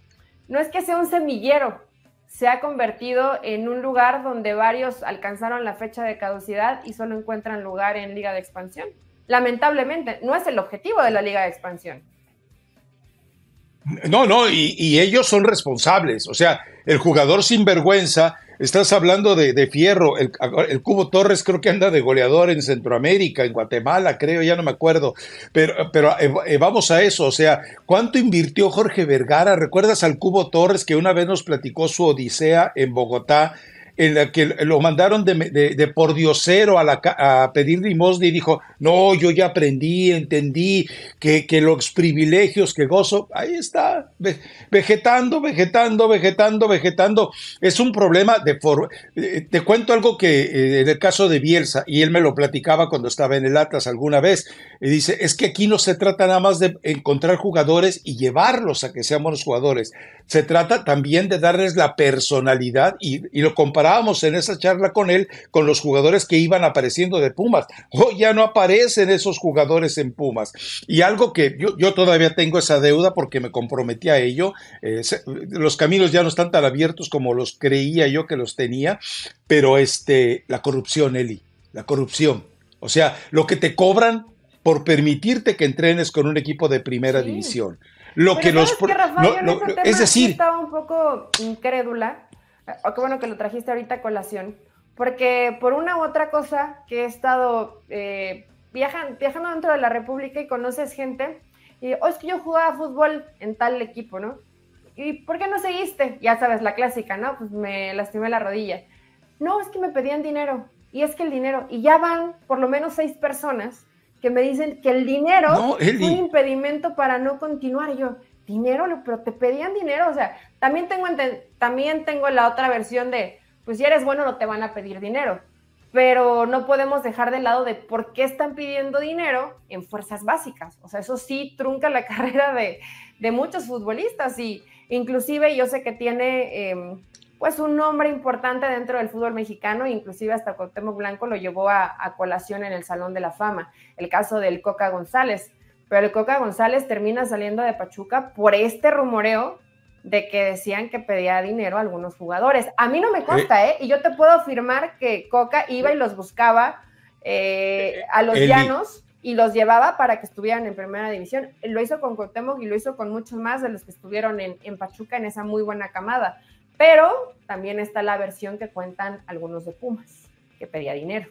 no es que sea un semillero, se ha convertido en un lugar donde varios alcanzaron la fecha de caducidad y solo encuentran lugar en Liga de Expansión. Lamentablemente, no es el objetivo de la Liga de Expansión. No, no, y, y ellos son responsables. O sea, el jugador sin vergüenza. Estás hablando de, Fierro, el, Cubo Torres creo que anda de goleador en Centroamérica, en Guatemala, creo, ya no me acuerdo. Pero, pero eh, eh, vamos a eso, o sea, ¿cuánto invirtió Jorge Vergara? ¿Recuerdas al Cubo Torres que una vez nos platicó su odisea en Bogotá? en que lo mandaron de, de, de pordiosero a, pedir limosna y dijo, no, yo ya aprendí, entendí que, que los privilegios que gozo, ahí está, vegetando, vegetando, vegetando, vegetando. Es un problema de... forma, eh, te cuento algo que eh, en el caso de Bielsa, y él me lo platicaba cuando estaba en el Atlas alguna vez, y dice, es que aquí no se trata nada más de encontrar jugadores y llevarlos a que seamos los jugadores, se trata también de darles la personalidad y, y lo comparamos estábamos en esa charla con él con los jugadores que iban apareciendo de Pumas. Hoy oh, ya no aparecen esos jugadores en Pumas. Y algo que yo, todavía tengo esa deuda porque me comprometí a ello. Eh, los caminos ya no están tan abiertos como los creía yo que los tenía, pero este, la corrupción, Eli, la corrupción. O sea, lo que te cobran por permitirte que entrenes con un equipo de primera división. Lo que los. es decir. Estaba un poco incrédula Ah, qué bueno que lo trajiste ahorita a colación, porque por una u otra cosa que he estado eh, viajando dentro de la República y conoces gente, y oh, es que yo jugaba fútbol en tal equipo, ¿no? ¿Y por qué no seguiste? Ya sabes, la clásica, ¿no? Pues me lastimé la rodilla. No, es que me pedían dinero, y es que el dinero, y ya van por lo menos seis personas que me dicen que el dinero es un impedimento para no continuar. Y yo, dinero, pero te pedían dinero, o sea, también tengo, también tengo la otra versión de, pues si eres bueno no te van a pedir dinero, pero no podemos dejar de lado de por qué están pidiendo dinero en fuerzas básicas. O sea, eso sí trunca la carrera de, muchos futbolistas y inclusive yo sé que tiene... Em, pues un nombre importante dentro del fútbol mexicano, inclusive hasta Cuauhtémoc Blanco lo llevó a, a, colación en el Salón de la Fama, el caso del Coca González. Pero el Coca González termina saliendo de Pachuca por este rumoreo de que decían que pedía dinero a algunos jugadores. A mí no me consta, ¿eh? Y yo te puedo afirmar que Coca iba y los buscaba eh, a los llanos y los llevaba para que estuvieran en primera división. Lo hizo con Cuauhtémoc y lo hizo con muchos más de los que estuvieron en, en Pachuca en esa muy buena camada. Pero también está la versión que cuentan algunos de Pumas, que pedía dinero.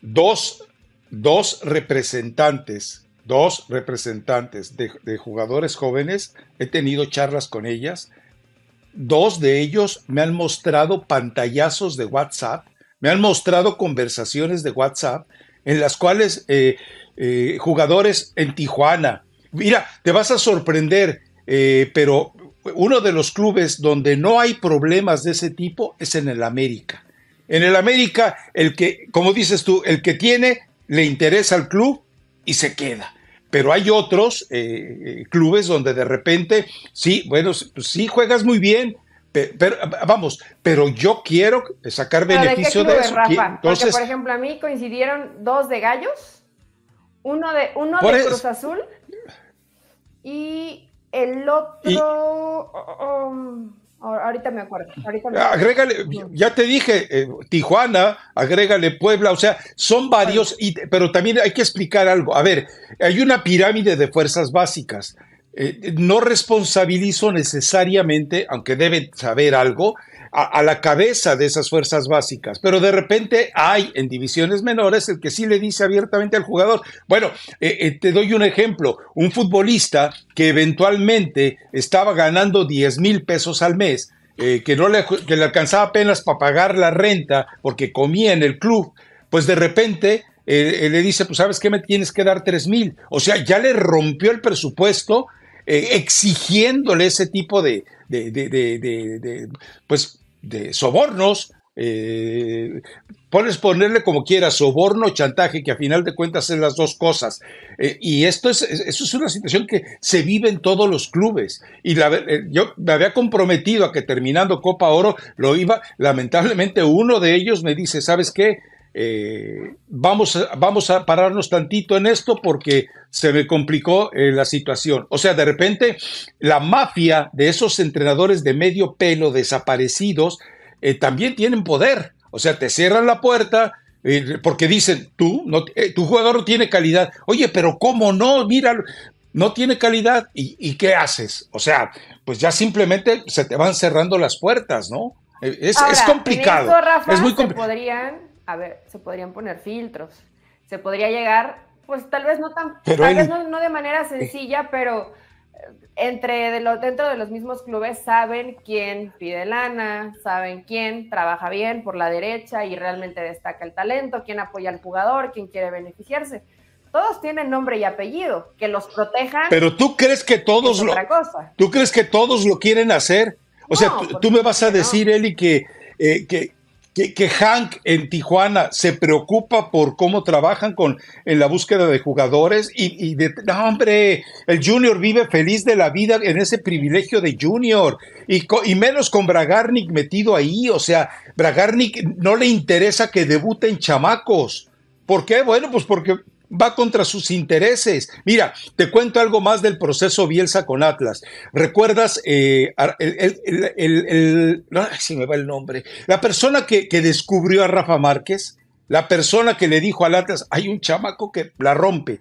Dos, dos representantes dos representantes de, jugadores jóvenes, he tenido charlas con ellas, dos de ellos me han mostrado pantallazos de WhatsApp, me han mostrado conversaciones de WhatsApp en las cuales eh, eh, jugadores en Tijuana, mira, te vas a sorprender, eh, pero uno de los clubes donde no hay problemas de ese tipo es en el América. En el América, el que, como dices tú, el que tiene, le interesa al club y se queda. Pero hay otros eh, eh, clubes donde de repente, sí, bueno, pues sí juegas muy bien, pero, ah, ah, vamos, pero yo quiero sacar beneficio de eso. Entonces, Porque, por ejemplo, a mí coincidieron dos de Gallos, uno de, uno de Cruz Azul y el otro... Oh, oh, oh, Ahorita me acuerdo. Ahorita ya te dije, eh, Tijuana, agrégale Puebla, o sea, son varios, y, pero también hay que explicar algo. A ver, hay una pirámide de fuerzas básicas. Eh, no responsabilizo necesariamente, aunque deben saber algo, a, la cabeza de esas fuerzas básicas. Pero de repente hay en divisiones menores el que sí le dice abiertamente al jugador, bueno, eh, eh, te doy un ejemplo, un futbolista que eventualmente estaba ganando 10 mil pesos al mes, eh, que no le, alcanzaba apenas para pagar la renta porque comía en el club, pues de repente le dice, pues sabes que me tienes que dar 3 mil. O sea, ya le rompió el presupuesto exigiéndole ese tipo de, de, pues de sobornos, eh, puedes ponerle como quieras, soborno, chantaje, que a final de cuentas es las dos cosas. Eh, y esto es, eso es una situación que se vive en todos los clubes. Y eh, yo me había comprometido a que terminando Copa Oro lo iba, lamentablemente uno de ellos me dice, ¿sabes qué? Eh, vamos, a, vamos a pararnos tantito en esto porque se me complicó eh, la situación. O sea, de repente la mafia de esos entrenadores de medio pelo desaparecidos eh, también tienen poder. O sea, te cierran la puerta porque dicen, tú, no, tu jugador no tiene calidad. Oye, pero ¿cómo no? Mira, no tiene calidad. ¿Y, qué haces? O sea, pues ya simplemente se te van cerrando las puertas, ¿no? Es, complicado. es muy complicado a ver, se podrían poner filtros, se podría llegar, pues tal vez no tan, pero tal no, de manera eh. sencilla, pero eh, entre dentro de los mismos clubes saben quién pide lana, saben quién trabaja bien por la derecha y realmente destaca el talento, quién apoya al jugador, quién quiere beneficiarse. Todos tienen nombre y apellido, que los protejan. Pero tú crees que todos lo, otra cosa. tú crees que todos lo quieren hacer. O sea, tú, me vas a decir, Eli, que, eh, que, que, Hank en Tijuana se preocupa por cómo trabajan con, en la búsqueda de jugadores y, de, no, hombre, el Junior vive feliz de la vida en ese privilegio de Junior y, y menos con Bragarnik metido ahí, o sea, Bragarnik no le interesa que debuten chamacos. ¿Por qué? Bueno, pues porque va contra sus intereses. Mira, te cuento algo más del proceso Bielsa con Atlas. ¿Recuerdas eh, el, el, me va el nombre? La persona que, descubrió a Rafa Márquez, la persona que le dijo al Atlas, hay un chamaco que la rompe.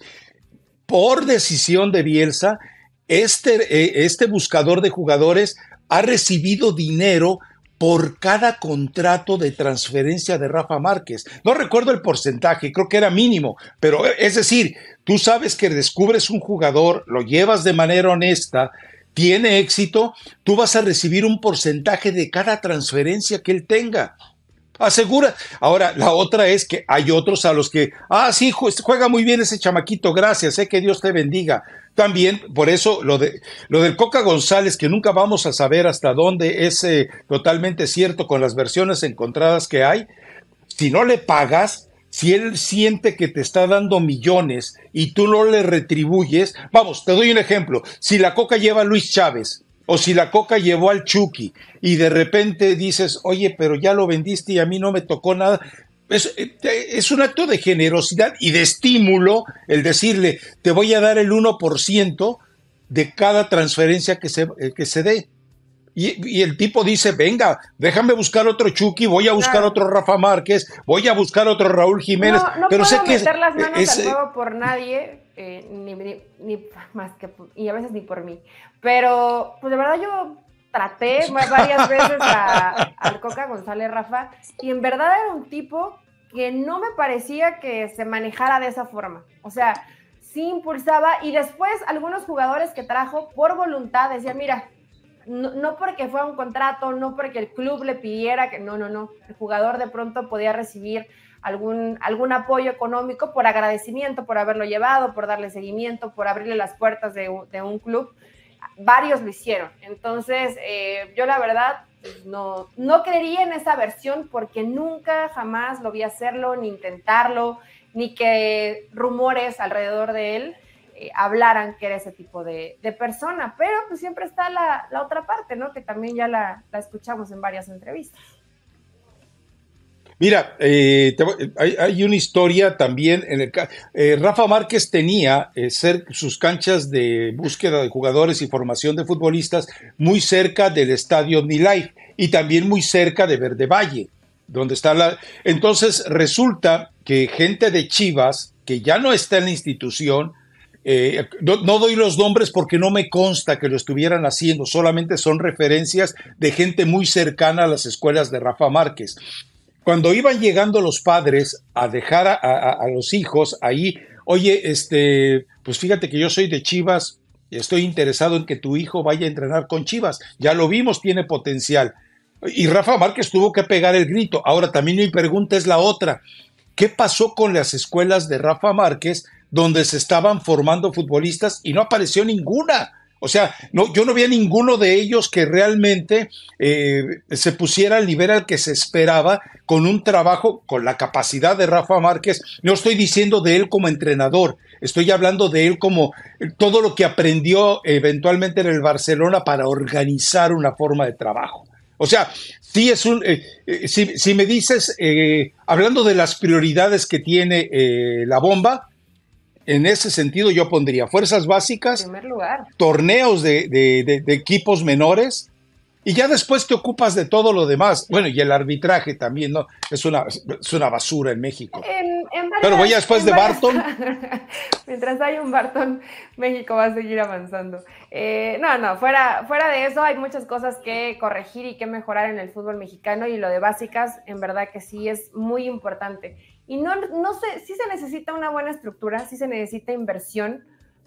Por decisión de Bielsa, este, eh, este buscador de jugadores ha recibido dinero por cada contrato de transferencia de Rafa Márquez. No recuerdo el porcentaje, creo que era mínimo, pero eh, es decir, tú sabes que descubres un jugador, lo llevas de manera honesta, tiene éxito, tú vas a recibir un porcentaje de cada transferencia que él tenga asegura. Ahora, la otra es que hay otros a los que, ah, sí, juega muy bien ese chamaquito, gracias, sé que Dios te bendiga. También, por eso, lo, de, lo del Coca González, que nunca vamos a saber hasta dónde es eh, totalmente cierto con las versiones encontradas que hay, si no le pagas, si él siente que te está dando millones y tú no le retribuyes, vamos, te doy un ejemplo, si la Coca lleva a Luis Chávez, o si la coca llevó al Chucky y de repente dices, oye, pero ya lo vendiste y a mí no me tocó nada. Es, eh, un acto de generosidad y de estímulo el decirle, te voy a dar el 1% de cada transferencia que se, eh, que se dé. Y, el tipo dice, venga, déjame buscar otro Chucky, voy a buscar otro Rafa Márquez, voy a buscar otro Raúl Jiménez. pero puedo sé que las manos al eh, por nadie, eh, ni, más que, y a veces ni por mí. Pero, pues de verdad yo traté varias veces a, al Coca González Rafa y en verdad era un tipo que no me parecía que se manejara de esa forma. O sea, sí impulsaba y después algunos jugadores que trajo por voluntad decían, mira, no, no porque fuera un contrato, no porque el club le pidiera que, no, no, no, el jugador de pronto podía recibir algún, algún apoyo económico por agradecimiento, por haberlo llevado, por darle seguimiento, por abrirle las puertas de, un club. Varios lo hicieron. Entonces, eh, yo la verdad pues, no, no creería en esa versión porque nunca jamás lo vi hacerlo, ni intentarlo, ni que rumores alrededor de él eh, hablaran que era ese tipo de, persona. Pero pues siempre está la, otra parte, Que también ya la, la escuchamos en varias entrevistas. Mira, eh, hay, una historia también. En el, eh, Rafa Márquez tenía eh, sus canchas de búsqueda de jugadores y formación de futbolistas muy cerca del estadio Life y también muy cerca de Verde Valle, donde está la. Entonces resulta que gente de Chivas que ya no está en la institución. Eh, no, no doy los nombres porque no me consta que lo estuvieran haciendo, solamente son referencias de gente muy cercana a las escuelas de Rafa Márquez cuando iban llegando los padres a dejar a, los hijos ahí, oye, este, pues fíjate que yo soy de Chivas, y estoy interesado en que tu hijo vaya a entrenar con Chivas, ya lo vimos, tiene potencial. Y Rafa Márquez tuvo que pegar el grito. Ahora también mi pregunta es la otra. ¿Qué pasó con las escuelas de Rafa Márquez donde se estaban formando futbolistas y no apareció ninguna? O sea, no, yo no vi a ninguno de ellos que realmente eh, se pusiera al nivel al que se esperaba con un trabajo, con la capacidad de Rafa Márquez. No estoy diciendo de él como entrenador, estoy hablando de él como eh, todo lo que aprendió eventualmente en el Barcelona para organizar una forma de trabajo. O sea, sí es un, eh, si, si, me dices, hablando de las prioridades que tiene la bomba, en ese sentido yo pondría fuerzas básicas, torneos de, equipos menores y ya después te ocupas de todo lo demás. Bueno, y el arbitraje también, ¿no? Es una, basura en México. Pero voy después de Barton. Mientras hay un Barton, México va a seguir avanzando. Eh, no, no, fuera, fuera de eso hay muchas cosas que corregir y que mejorar en el fútbol mexicano y lo de básicas, en verdad que sí es muy importante. Y no, no sé, sí se necesita una buena estructura, sí se necesita inversión,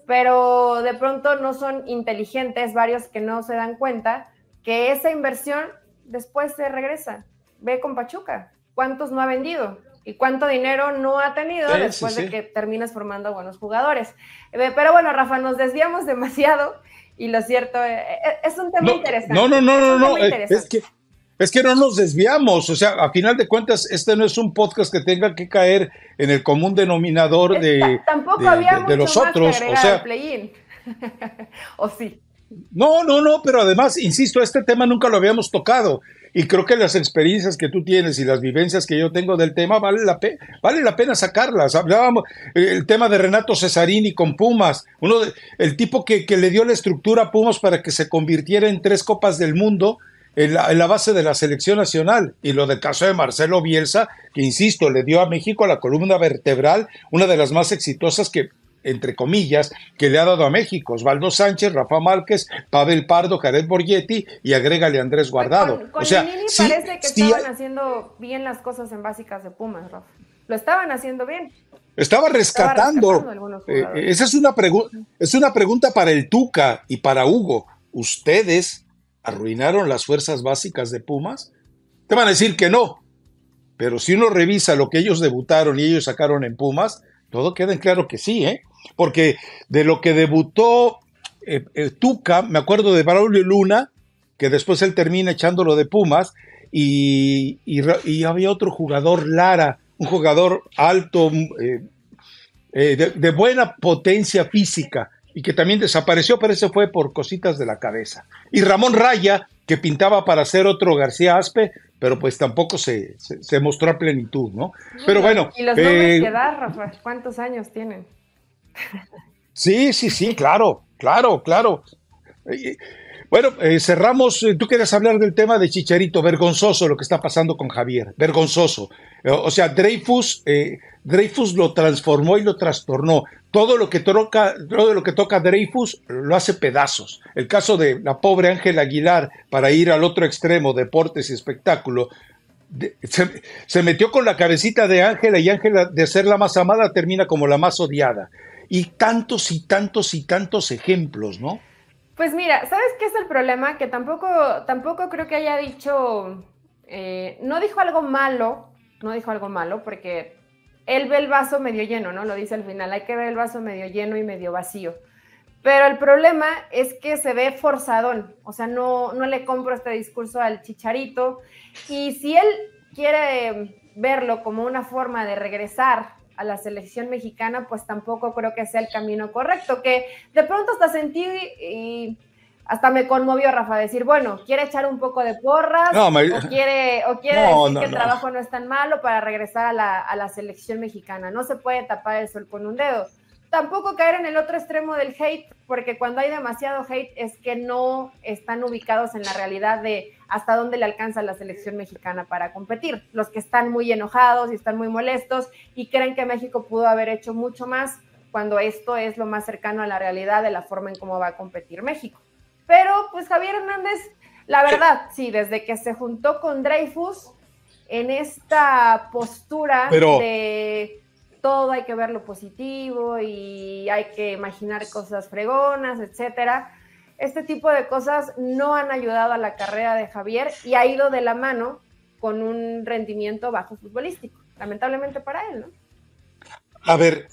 pero de pronto no son inteligentes varios que no se dan cuenta que esa inversión después se regresa. Ve con Pachuca, ¿cuántos no ha vendido? y cuánto dinero no ha tenido después de que terminas formando buenos jugadores. Eh, pero bueno, Rafa, nos desviamos demasiado y lo cierto eh, eh, es, un tema interesante. No, no, no, no, no. Es que es que no nos desviamos, o sea, a final de cuentas, este no es un podcast que tenga que caer en el común denominador de, de, los otros. o sea, o sí. No, no, no, pero además, insisto, este tema nunca lo habíamos tocado y creo que las experiencias que tú tienes y las vivencias que yo tengo del tema vale la, pena sacarlas. Hablábamos eh, el tema de Renato Cesarini con Pumas, uno de, el tipo que, que, le dio la estructura a Pumas para que se convirtiera en tres copas del mundo en la, base de la selección nacional. Y lo del caso de Marcelo Bielsa, que insisto, le dio a México la columna vertebral, una de las más exitosas que entre comillas, que le ha dado a México, Osvaldo Sánchez, Rafa Márquez, Pavel Pardo, Jared Borgetti y agrégale Andrés pues Guardado. Con, el o sea, parece que estaban haciendo bien las cosas en básicas de Pumas, Rafa. Lo estaban haciendo bien. Estaba rescatando. Eh, esa es una, es una pregunta para el Tuca y para Hugo. ¿Ustedes arruinaron las fuerzas básicas de Pumas? Te van a decir que no. Pero si uno revisa lo que ellos debutaron y ellos sacaron en Pumas, todo queda en claro que sí, ¿eh? Porque de lo que debutó eh, eh, Tuca, me acuerdo de Braulio Luna, que después él termina echándolo de Pumas, y, había otro jugador, Lara, un jugador alto, eh, de buena potencia física, y que también desapareció, pero ese fue por cositas de la cabeza. Y Ramón Raya, que pintaba para ser otro García Aspe, pero pues tampoco se, mostró a plenitud, ¿no? Pero bueno. Y los nombres que eh, da, Rafa, ¿cuántos años tienen? Sí, sí, sí, claro, claro, claro. Eh, eh, bueno, eh, cerramos. Eh, tú quieres hablar del tema de Chicharito. Vergonzoso lo que está pasando con Javier. Vergonzoso. Eh, o sea, Dreyfus, eh, Dreyfus lo transformó y lo trastornó. Todo lo que toca, todo lo que toca Dreyfus lo hace pedazos. El caso de la pobre Ángela Aguilar, para ir al otro extremo, deportes y espectáculo, se, se, metió con la cabecita de Ángela y Ángela de ser la más amada termina como la más odiada. Y tantos y tantos y tantos ejemplos, ¿no? Pues mira, ¿sabes qué es el problema? Que tampoco, tampoco creo que haya dicho, eh, no dijo algo malo, no dijo algo malo, porque él ve el vaso medio lleno, ¿no? Lo dice al final, hay que ver el vaso medio lleno y medio vacío. Pero el problema es que se ve forzadón, o sea, no, no le compro este discurso al chicharito. Y si él quiere verlo como una forma de regresar a la selección mexicana, pues tampoco creo que sea el camino correcto, que de pronto hasta sentí y hasta me conmovió Rafa decir, bueno, quiere echar un poco de porras o quiere, o quiere decir que el trabajo no es tan malo para regresar a la, a la selección mexicana. No se puede tapar el sol con un dedo tampoco caer en el otro extremo del hate, porque cuando hay demasiado hate es que no están ubicados en la realidad de hasta dónde le alcanza la selección mexicana para competir. Los que están muy enojados y están muy molestos y creen que México pudo haber hecho mucho más cuando esto es lo más cercano a la realidad de la forma en cómo va a competir México. Pero pues Javier Hernández, la verdad, sí, desde que se juntó con Dreyfus en esta postura de todo hay que ver lo positivo y hay que imaginar cosas fregonas, etcétera. Este tipo de cosas no han ayudado a la carrera de Javier y ha ido de la mano con un rendimiento bajo futbolístico, lamentablemente para él, ¿no? A ver,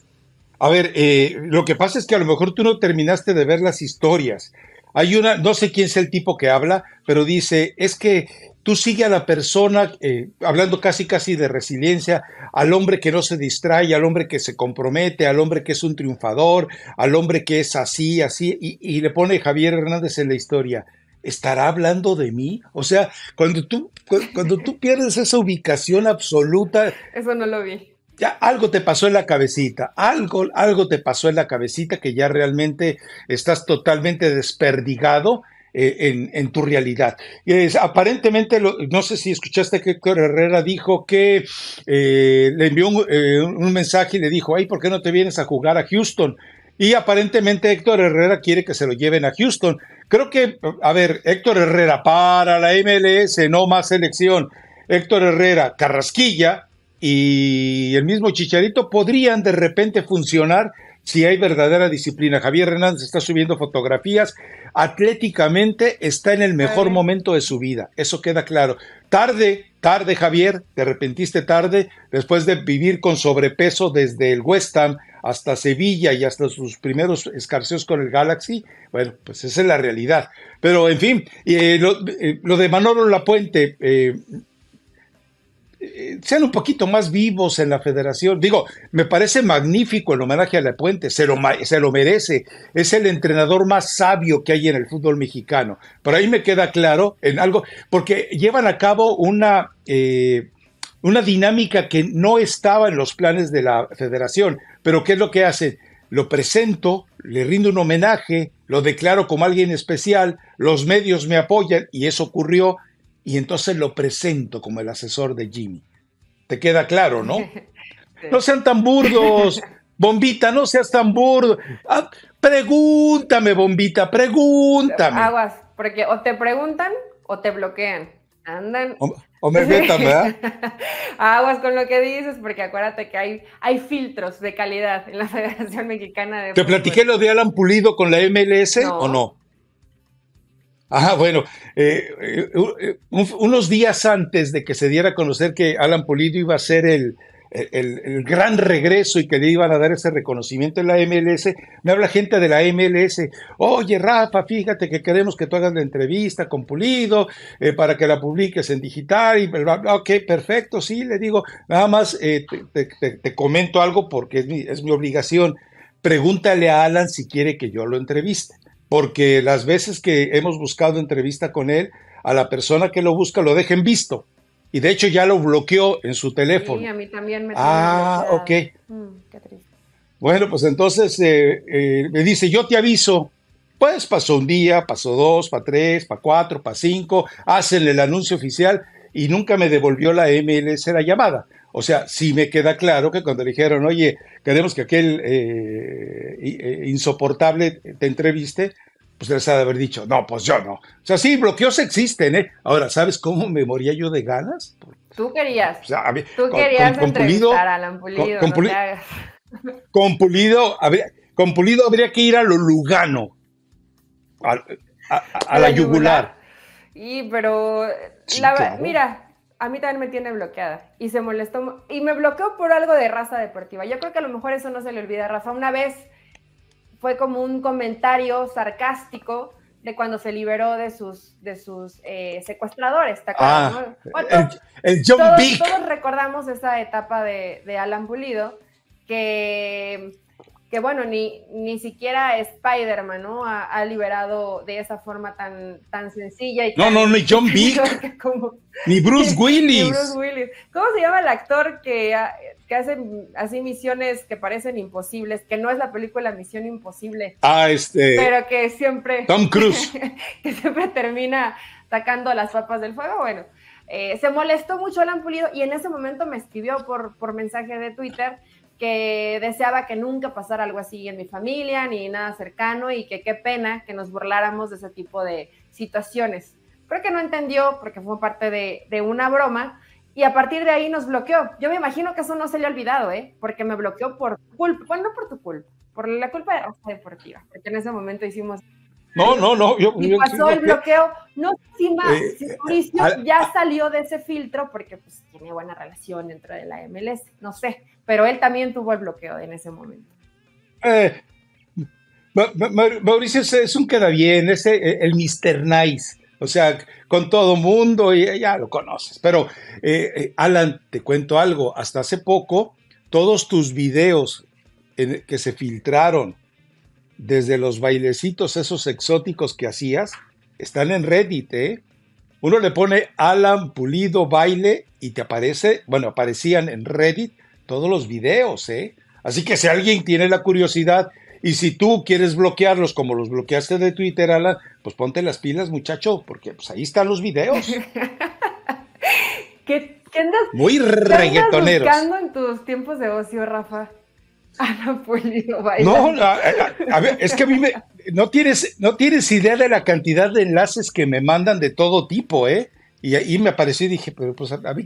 a ver, eh, lo que pasa es que a lo mejor tú no terminaste de ver las historias. Hay una, no sé quién es el tipo que habla, pero dice, es que Tú sigue a la persona, eh, hablando casi casi de resiliencia, al hombre que no se distrae, al hombre que se compromete, al hombre que es un triunfador, al hombre que es así, así, y, y le pone Javier Hernández en la historia. ¿Estará hablando de mí? O sea, cuando tú, cuando tú pierdes esa ubicación absoluta. Eso no lo vi. Ya, algo te pasó en la cabecita, algo, algo te pasó en la cabecita que ya realmente estás totalmente desperdigado eh, en, tu realidad. Es, aparentemente, no sé si escuchaste que Héctor Herrera dijo que eh, le envió eh, un, mensaje y le dijo, ay, ¿por qué no te vienes a jugar a Houston? Y aparentemente Héctor Herrera quiere que se lo lleven a Houston. Creo que, a ver, Héctor Herrera para la MLS, no más selección. Héctor Herrera, Carrasquilla y el mismo Chicharito podrían de repente funcionar si hay verdadera disciplina. Javier Hernández está subiendo fotografías. Atléticamente está en el mejor momento de su vida. Eso queda claro. Tarde, tarde, Javier. Te arrepentiste tarde después de vivir con sobrepeso desde el West Ham hasta Sevilla y hasta sus primeros escarceos con el Galaxy. Bueno, pues esa es la realidad. Pero, en fin, eh, eh, lo, de Manolo Lapuente, eh, eh, sean un poquito más vivos en la federación. Digo, me parece magnífico el homenaje a La Puente, se lo, se lo merece. Es el entrenador más sabio que hay en el fútbol mexicano. Pero ahí me queda claro en algo, porque llevan a cabo una, eh, una dinámica que no estaba en los planes de la federación. Pero ¿qué es lo que hacen? Lo presento, le rindo un homenaje, lo declaro como alguien especial, los medios me apoyan y eso ocurrió y entonces lo presento como el asesor de Jimmy. ¿Te queda claro, no? No sean tan burdos, bombita, no seas tan burdo. Ah, pregúntame, bombita, pregúntame. Aguas, porque o te preguntan o te bloquean. Andan. O, me metan, ¿verdad? Aguas con lo que dices, porque acuérdate que hay, hay filtros de calidad en la Federación Mexicana de. ¿Te platiqué lo de Alan Pulido con la MLS o no? Ah, bueno, eh, eh, eh, unos días antes de que se diera a conocer que Alan Pulido iba a ser el, gran regreso y que le iban a dar ese reconocimiento en la MLS, me habla gente de la MLS, oye Rafa, fíjate que queremos que tú hagas la entrevista con Pulido para que la publiques en digital. Y bla, bla. ok, perfecto, sí, le digo, nada más te, comento algo porque es mi, es mi obligación. Pregúntale a Alan si quiere que yo lo entreviste porque las veces que hemos buscado entrevista con él, a la persona que lo busca lo dejen visto. Y de hecho ya lo bloqueó en su teléfono. Sí, a mí también me Ah, ok. Mm, bueno, pues entonces eh, eh, me dice, yo te aviso. Pues pasó un día, pasó dos, para tres, para cuatro, para cinco, hacen el anuncio oficial y nunca me devolvió la MLS la llamada. O sea, sí me queda claro que cuando dijeron, oye, queremos que aquel eh, eh, insoportable te entreviste, pues les ha de haber dicho, no, pues yo no. O sea, sí, bloqueos existen, ¿eh? Ahora, ¿sabes cómo me moría yo de ganas? Tú querías. O sea, tú querías con, Pulido, Con, Pulido, habría, que ir a lo Lugano, a, la, yugular. Y, pero, mira, a mí también me tiene bloqueada y se molestó y me bloqueó por algo de raza deportiva. Yo creo que a lo mejor eso no se le olvida a Rafa. Una vez fue como un comentario sarcástico de cuando se liberó de sus, de sus eh, secuestradores. ¿te ah, John todos, todos, recordamos esa etapa de, de Alan Pulido, que que bueno, ni, ni siquiera Spider-Man, ¿no? Ha, liberado de esa forma tan, tan sencilla. Y no, no, ni John Wick, ni Bruce Willis. ¿Cómo se llama el actor que, ah, que hace así misiones que parecen imposibles, que no es la película Misión Imposible? Ah, este. Pero que siempre. Tom Cruise. que siempre termina sacando las papas del fuego. Bueno, eh, se molestó mucho Alan Pulido y en ese momento me escribió por, por mensaje de Twitter que deseaba que nunca pasara algo así en mi familia ni nada cercano y que qué pena que nos burláramos de ese tipo de situaciones. Creo que no entendió porque fue parte de, de una broma y a partir de ahí nos bloqueó. Yo me imagino que eso no se le ha olvidado, ¿eh? porque me bloqueó por culpa, bueno, no por tu culpa, por la culpa de Deportiva, porque en ese momento hicimos... No, no, no, yo... Y pasó el bloqueo, no, sin más, eh, eh, ya salió de ese filtro porque pues tiene buena relación dentro de la MLS, no sé pero él también tuvo el bloqueo en ese momento. Eh, Mauricio es un queda bien, es e, el Mr. Nice, o sea, con todo mundo y eh, ya lo conoces. Pero, eh, Alan, te cuento algo, hasta hace poco, todos tus videos que se filtraron desde los bailecitos esos exóticos que hacías, están en Reddit, ¿eh? Uno le pone Alan Pulido Baile y te aparece, bueno, aparecían en Reddit todos los videos, ¿eh? Así que si alguien tiene la curiosidad y si tú quieres bloquearlos como los bloqueaste de Twitter, Alan, pues ponte las pilas, muchacho, porque pues ahí están los videos. ¿Qué, andas, Muy reggaetonero. ¿Qué buscando en tus tiempos de ocio, Rafa? Ana Pulido No, a, a, ver, es que a mí me, no tienes, no tienes idea de la cantidad de enlaces que me mandan de todo tipo, ¿eh? Y ahí me apareció y dije, pero pues a, mí,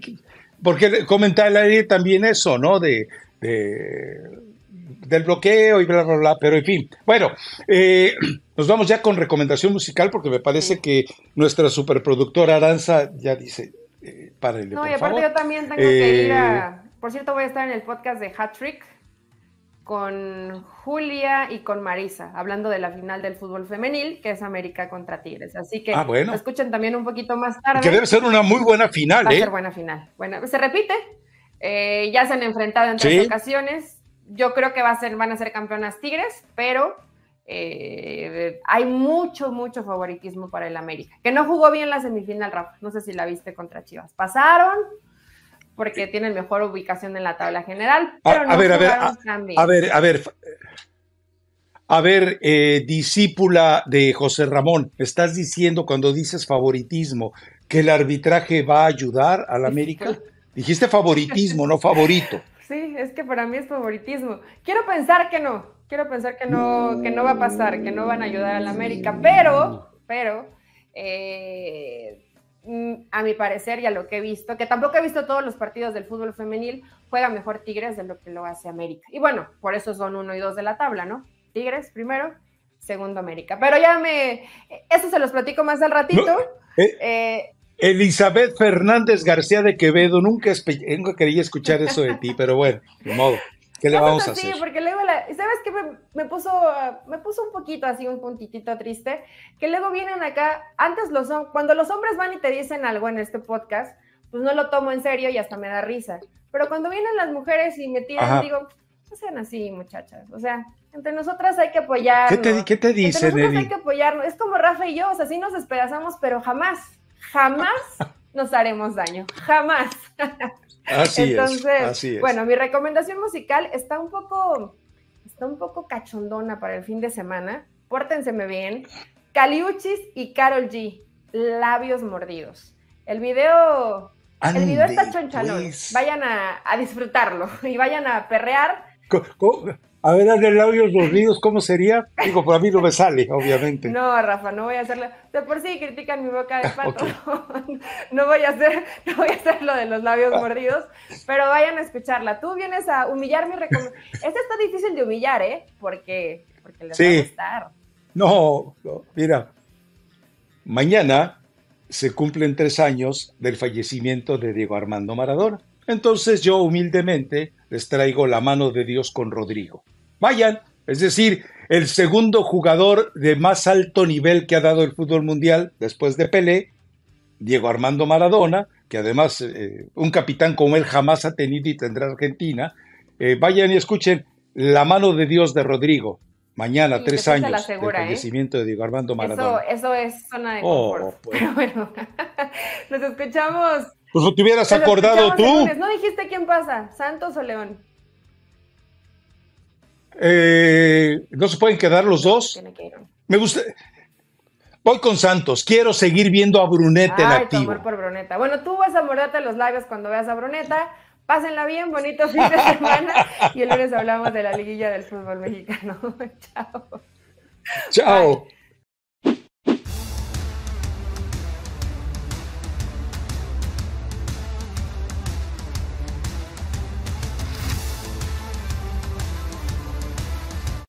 porque comentar el aire también eso, ¿no? De, del bloqueo y bla, bla, bla, pero en fin. Bueno, eh, nos vamos ya con recomendación musical porque me parece que nuestra superproductora Aranza ya dice, eh, el No, por y aparte yo también tengo que eh, ir a... Por cierto, voy a estar en el podcast de Hat con Julia y con Marisa, hablando de la final del fútbol femenil, que es América contra Tigres. Así que ah, escuchen también un poquito más tarde. Que debe ser una muy buena final, ¿eh? ser buena final. Bueno, se repite. Eh, ya se han enfrentado en tres ocasiones. Yo creo que va a ser, van a ser campeonas Tigres, pero eh, hay mucho, mucho favoritismo para el América, que no jugó bien la semifinal, Rafa. No sé si la viste contra Chivas. Pasaron, porque tienen mejor ubicación en la tabla general. a, ver, a, ver, a, ver, a, ver, a ver, discípula de José Ramón, estás diciendo cuando dices favoritismo que el arbitraje va a ayudar al América. Dijiste favoritismo, no favorito. Sí, es que para mí es favoritismo. Quiero pensar que no, quiero pensar que no, que no va a pasar, que no van a ayudar al América, pero, pero, eh, Mm, a mi parecer y a lo que he visto, que tampoco he visto todos los partidos del fútbol femenil, juega mejor Tigres de lo que lo hace América. Y bueno, por eso son uno y dos de la tabla, ¿no? Tigres primero, segundo América. Pero ya me, eso se los platico más al ratito. Eh, eh, Elizabeth Fernández García de Quevedo, nunca, nunca quería escuchar eso de ti, pero bueno, de modo. ¿Qué le vamos a hacer? porque luego, la, ¿sabes qué? Me, me, puso, me puso un poquito así, un puntitito triste, que luego vienen acá, antes los cuando los hombres van y te dicen algo en este podcast, pues no lo tomo en serio y hasta me da risa. Pero cuando vienen las mujeres y me tiran, digo, no sean así, muchachas. O sea, entre nosotras hay que apoyarnos. ¿Qué te, qué hay que apoyarnos. Es como Rafa y yo, o sea, sí nos despedazamos, pero jamás, jamás nos haremos daño. Jamás. Así es. Así Bueno, mi recomendación musical está un poco, está un poco cachondona para el fin de semana. Pórtenseme bien. Caliuchis y Carol G. Labios mordidos. El video, el video está chonchalón. Pues. Vayan a, disfrutarlo y vayan a perrear. A ver, de labios mordidos, ¿cómo sería? Digo, para mí no me sale, obviamente. No, Rafa, no voy a hacerlo. De por sí critican mi boca de pato. no, voy a hacer, no voy a hacer lo de los labios ah. mordidos, pero vayan a escucharla. Tú vienes a humillarme mi recomendación. Esta está difícil de humillar, ¿eh? Porque, porque les va a gustar. No, no, mira. Mañana se cumplen tres años del fallecimiento de Diego Armando Maradona. Entonces yo humildemente les traigo la mano de Dios con Rodrigo vayan. Es decir, el segundo jugador de más alto nivel que ha dado el fútbol mundial después de Pelé, Diego Armando Maradona, que además eh, un capitán como él jamás ha tenido y tendrá Argentina, eh, vayan y escuchen La mano de Dios de Rodrigo, mañana, tres años ¿eh? fallecimiento de Diego Armando Maradona. Eso, es zona de oh, confort, pues. pero bueno, nos escuchamos. Pues no te hubieras acordado tú. No dijiste quién pasa, Santos o León. Eh, ¿No se pueden quedar los dos? Me gusta. Voy con Santos. Quiero seguir viendo a Bruneta en activo. amor por Bruneta. Bueno, tú vas a morderte los labios cuando veas a Bruneta. Pásenla bien, bonito fin de semana. Y el lunes hablamos de la liguilla del fútbol mexicano. Chao. Chao.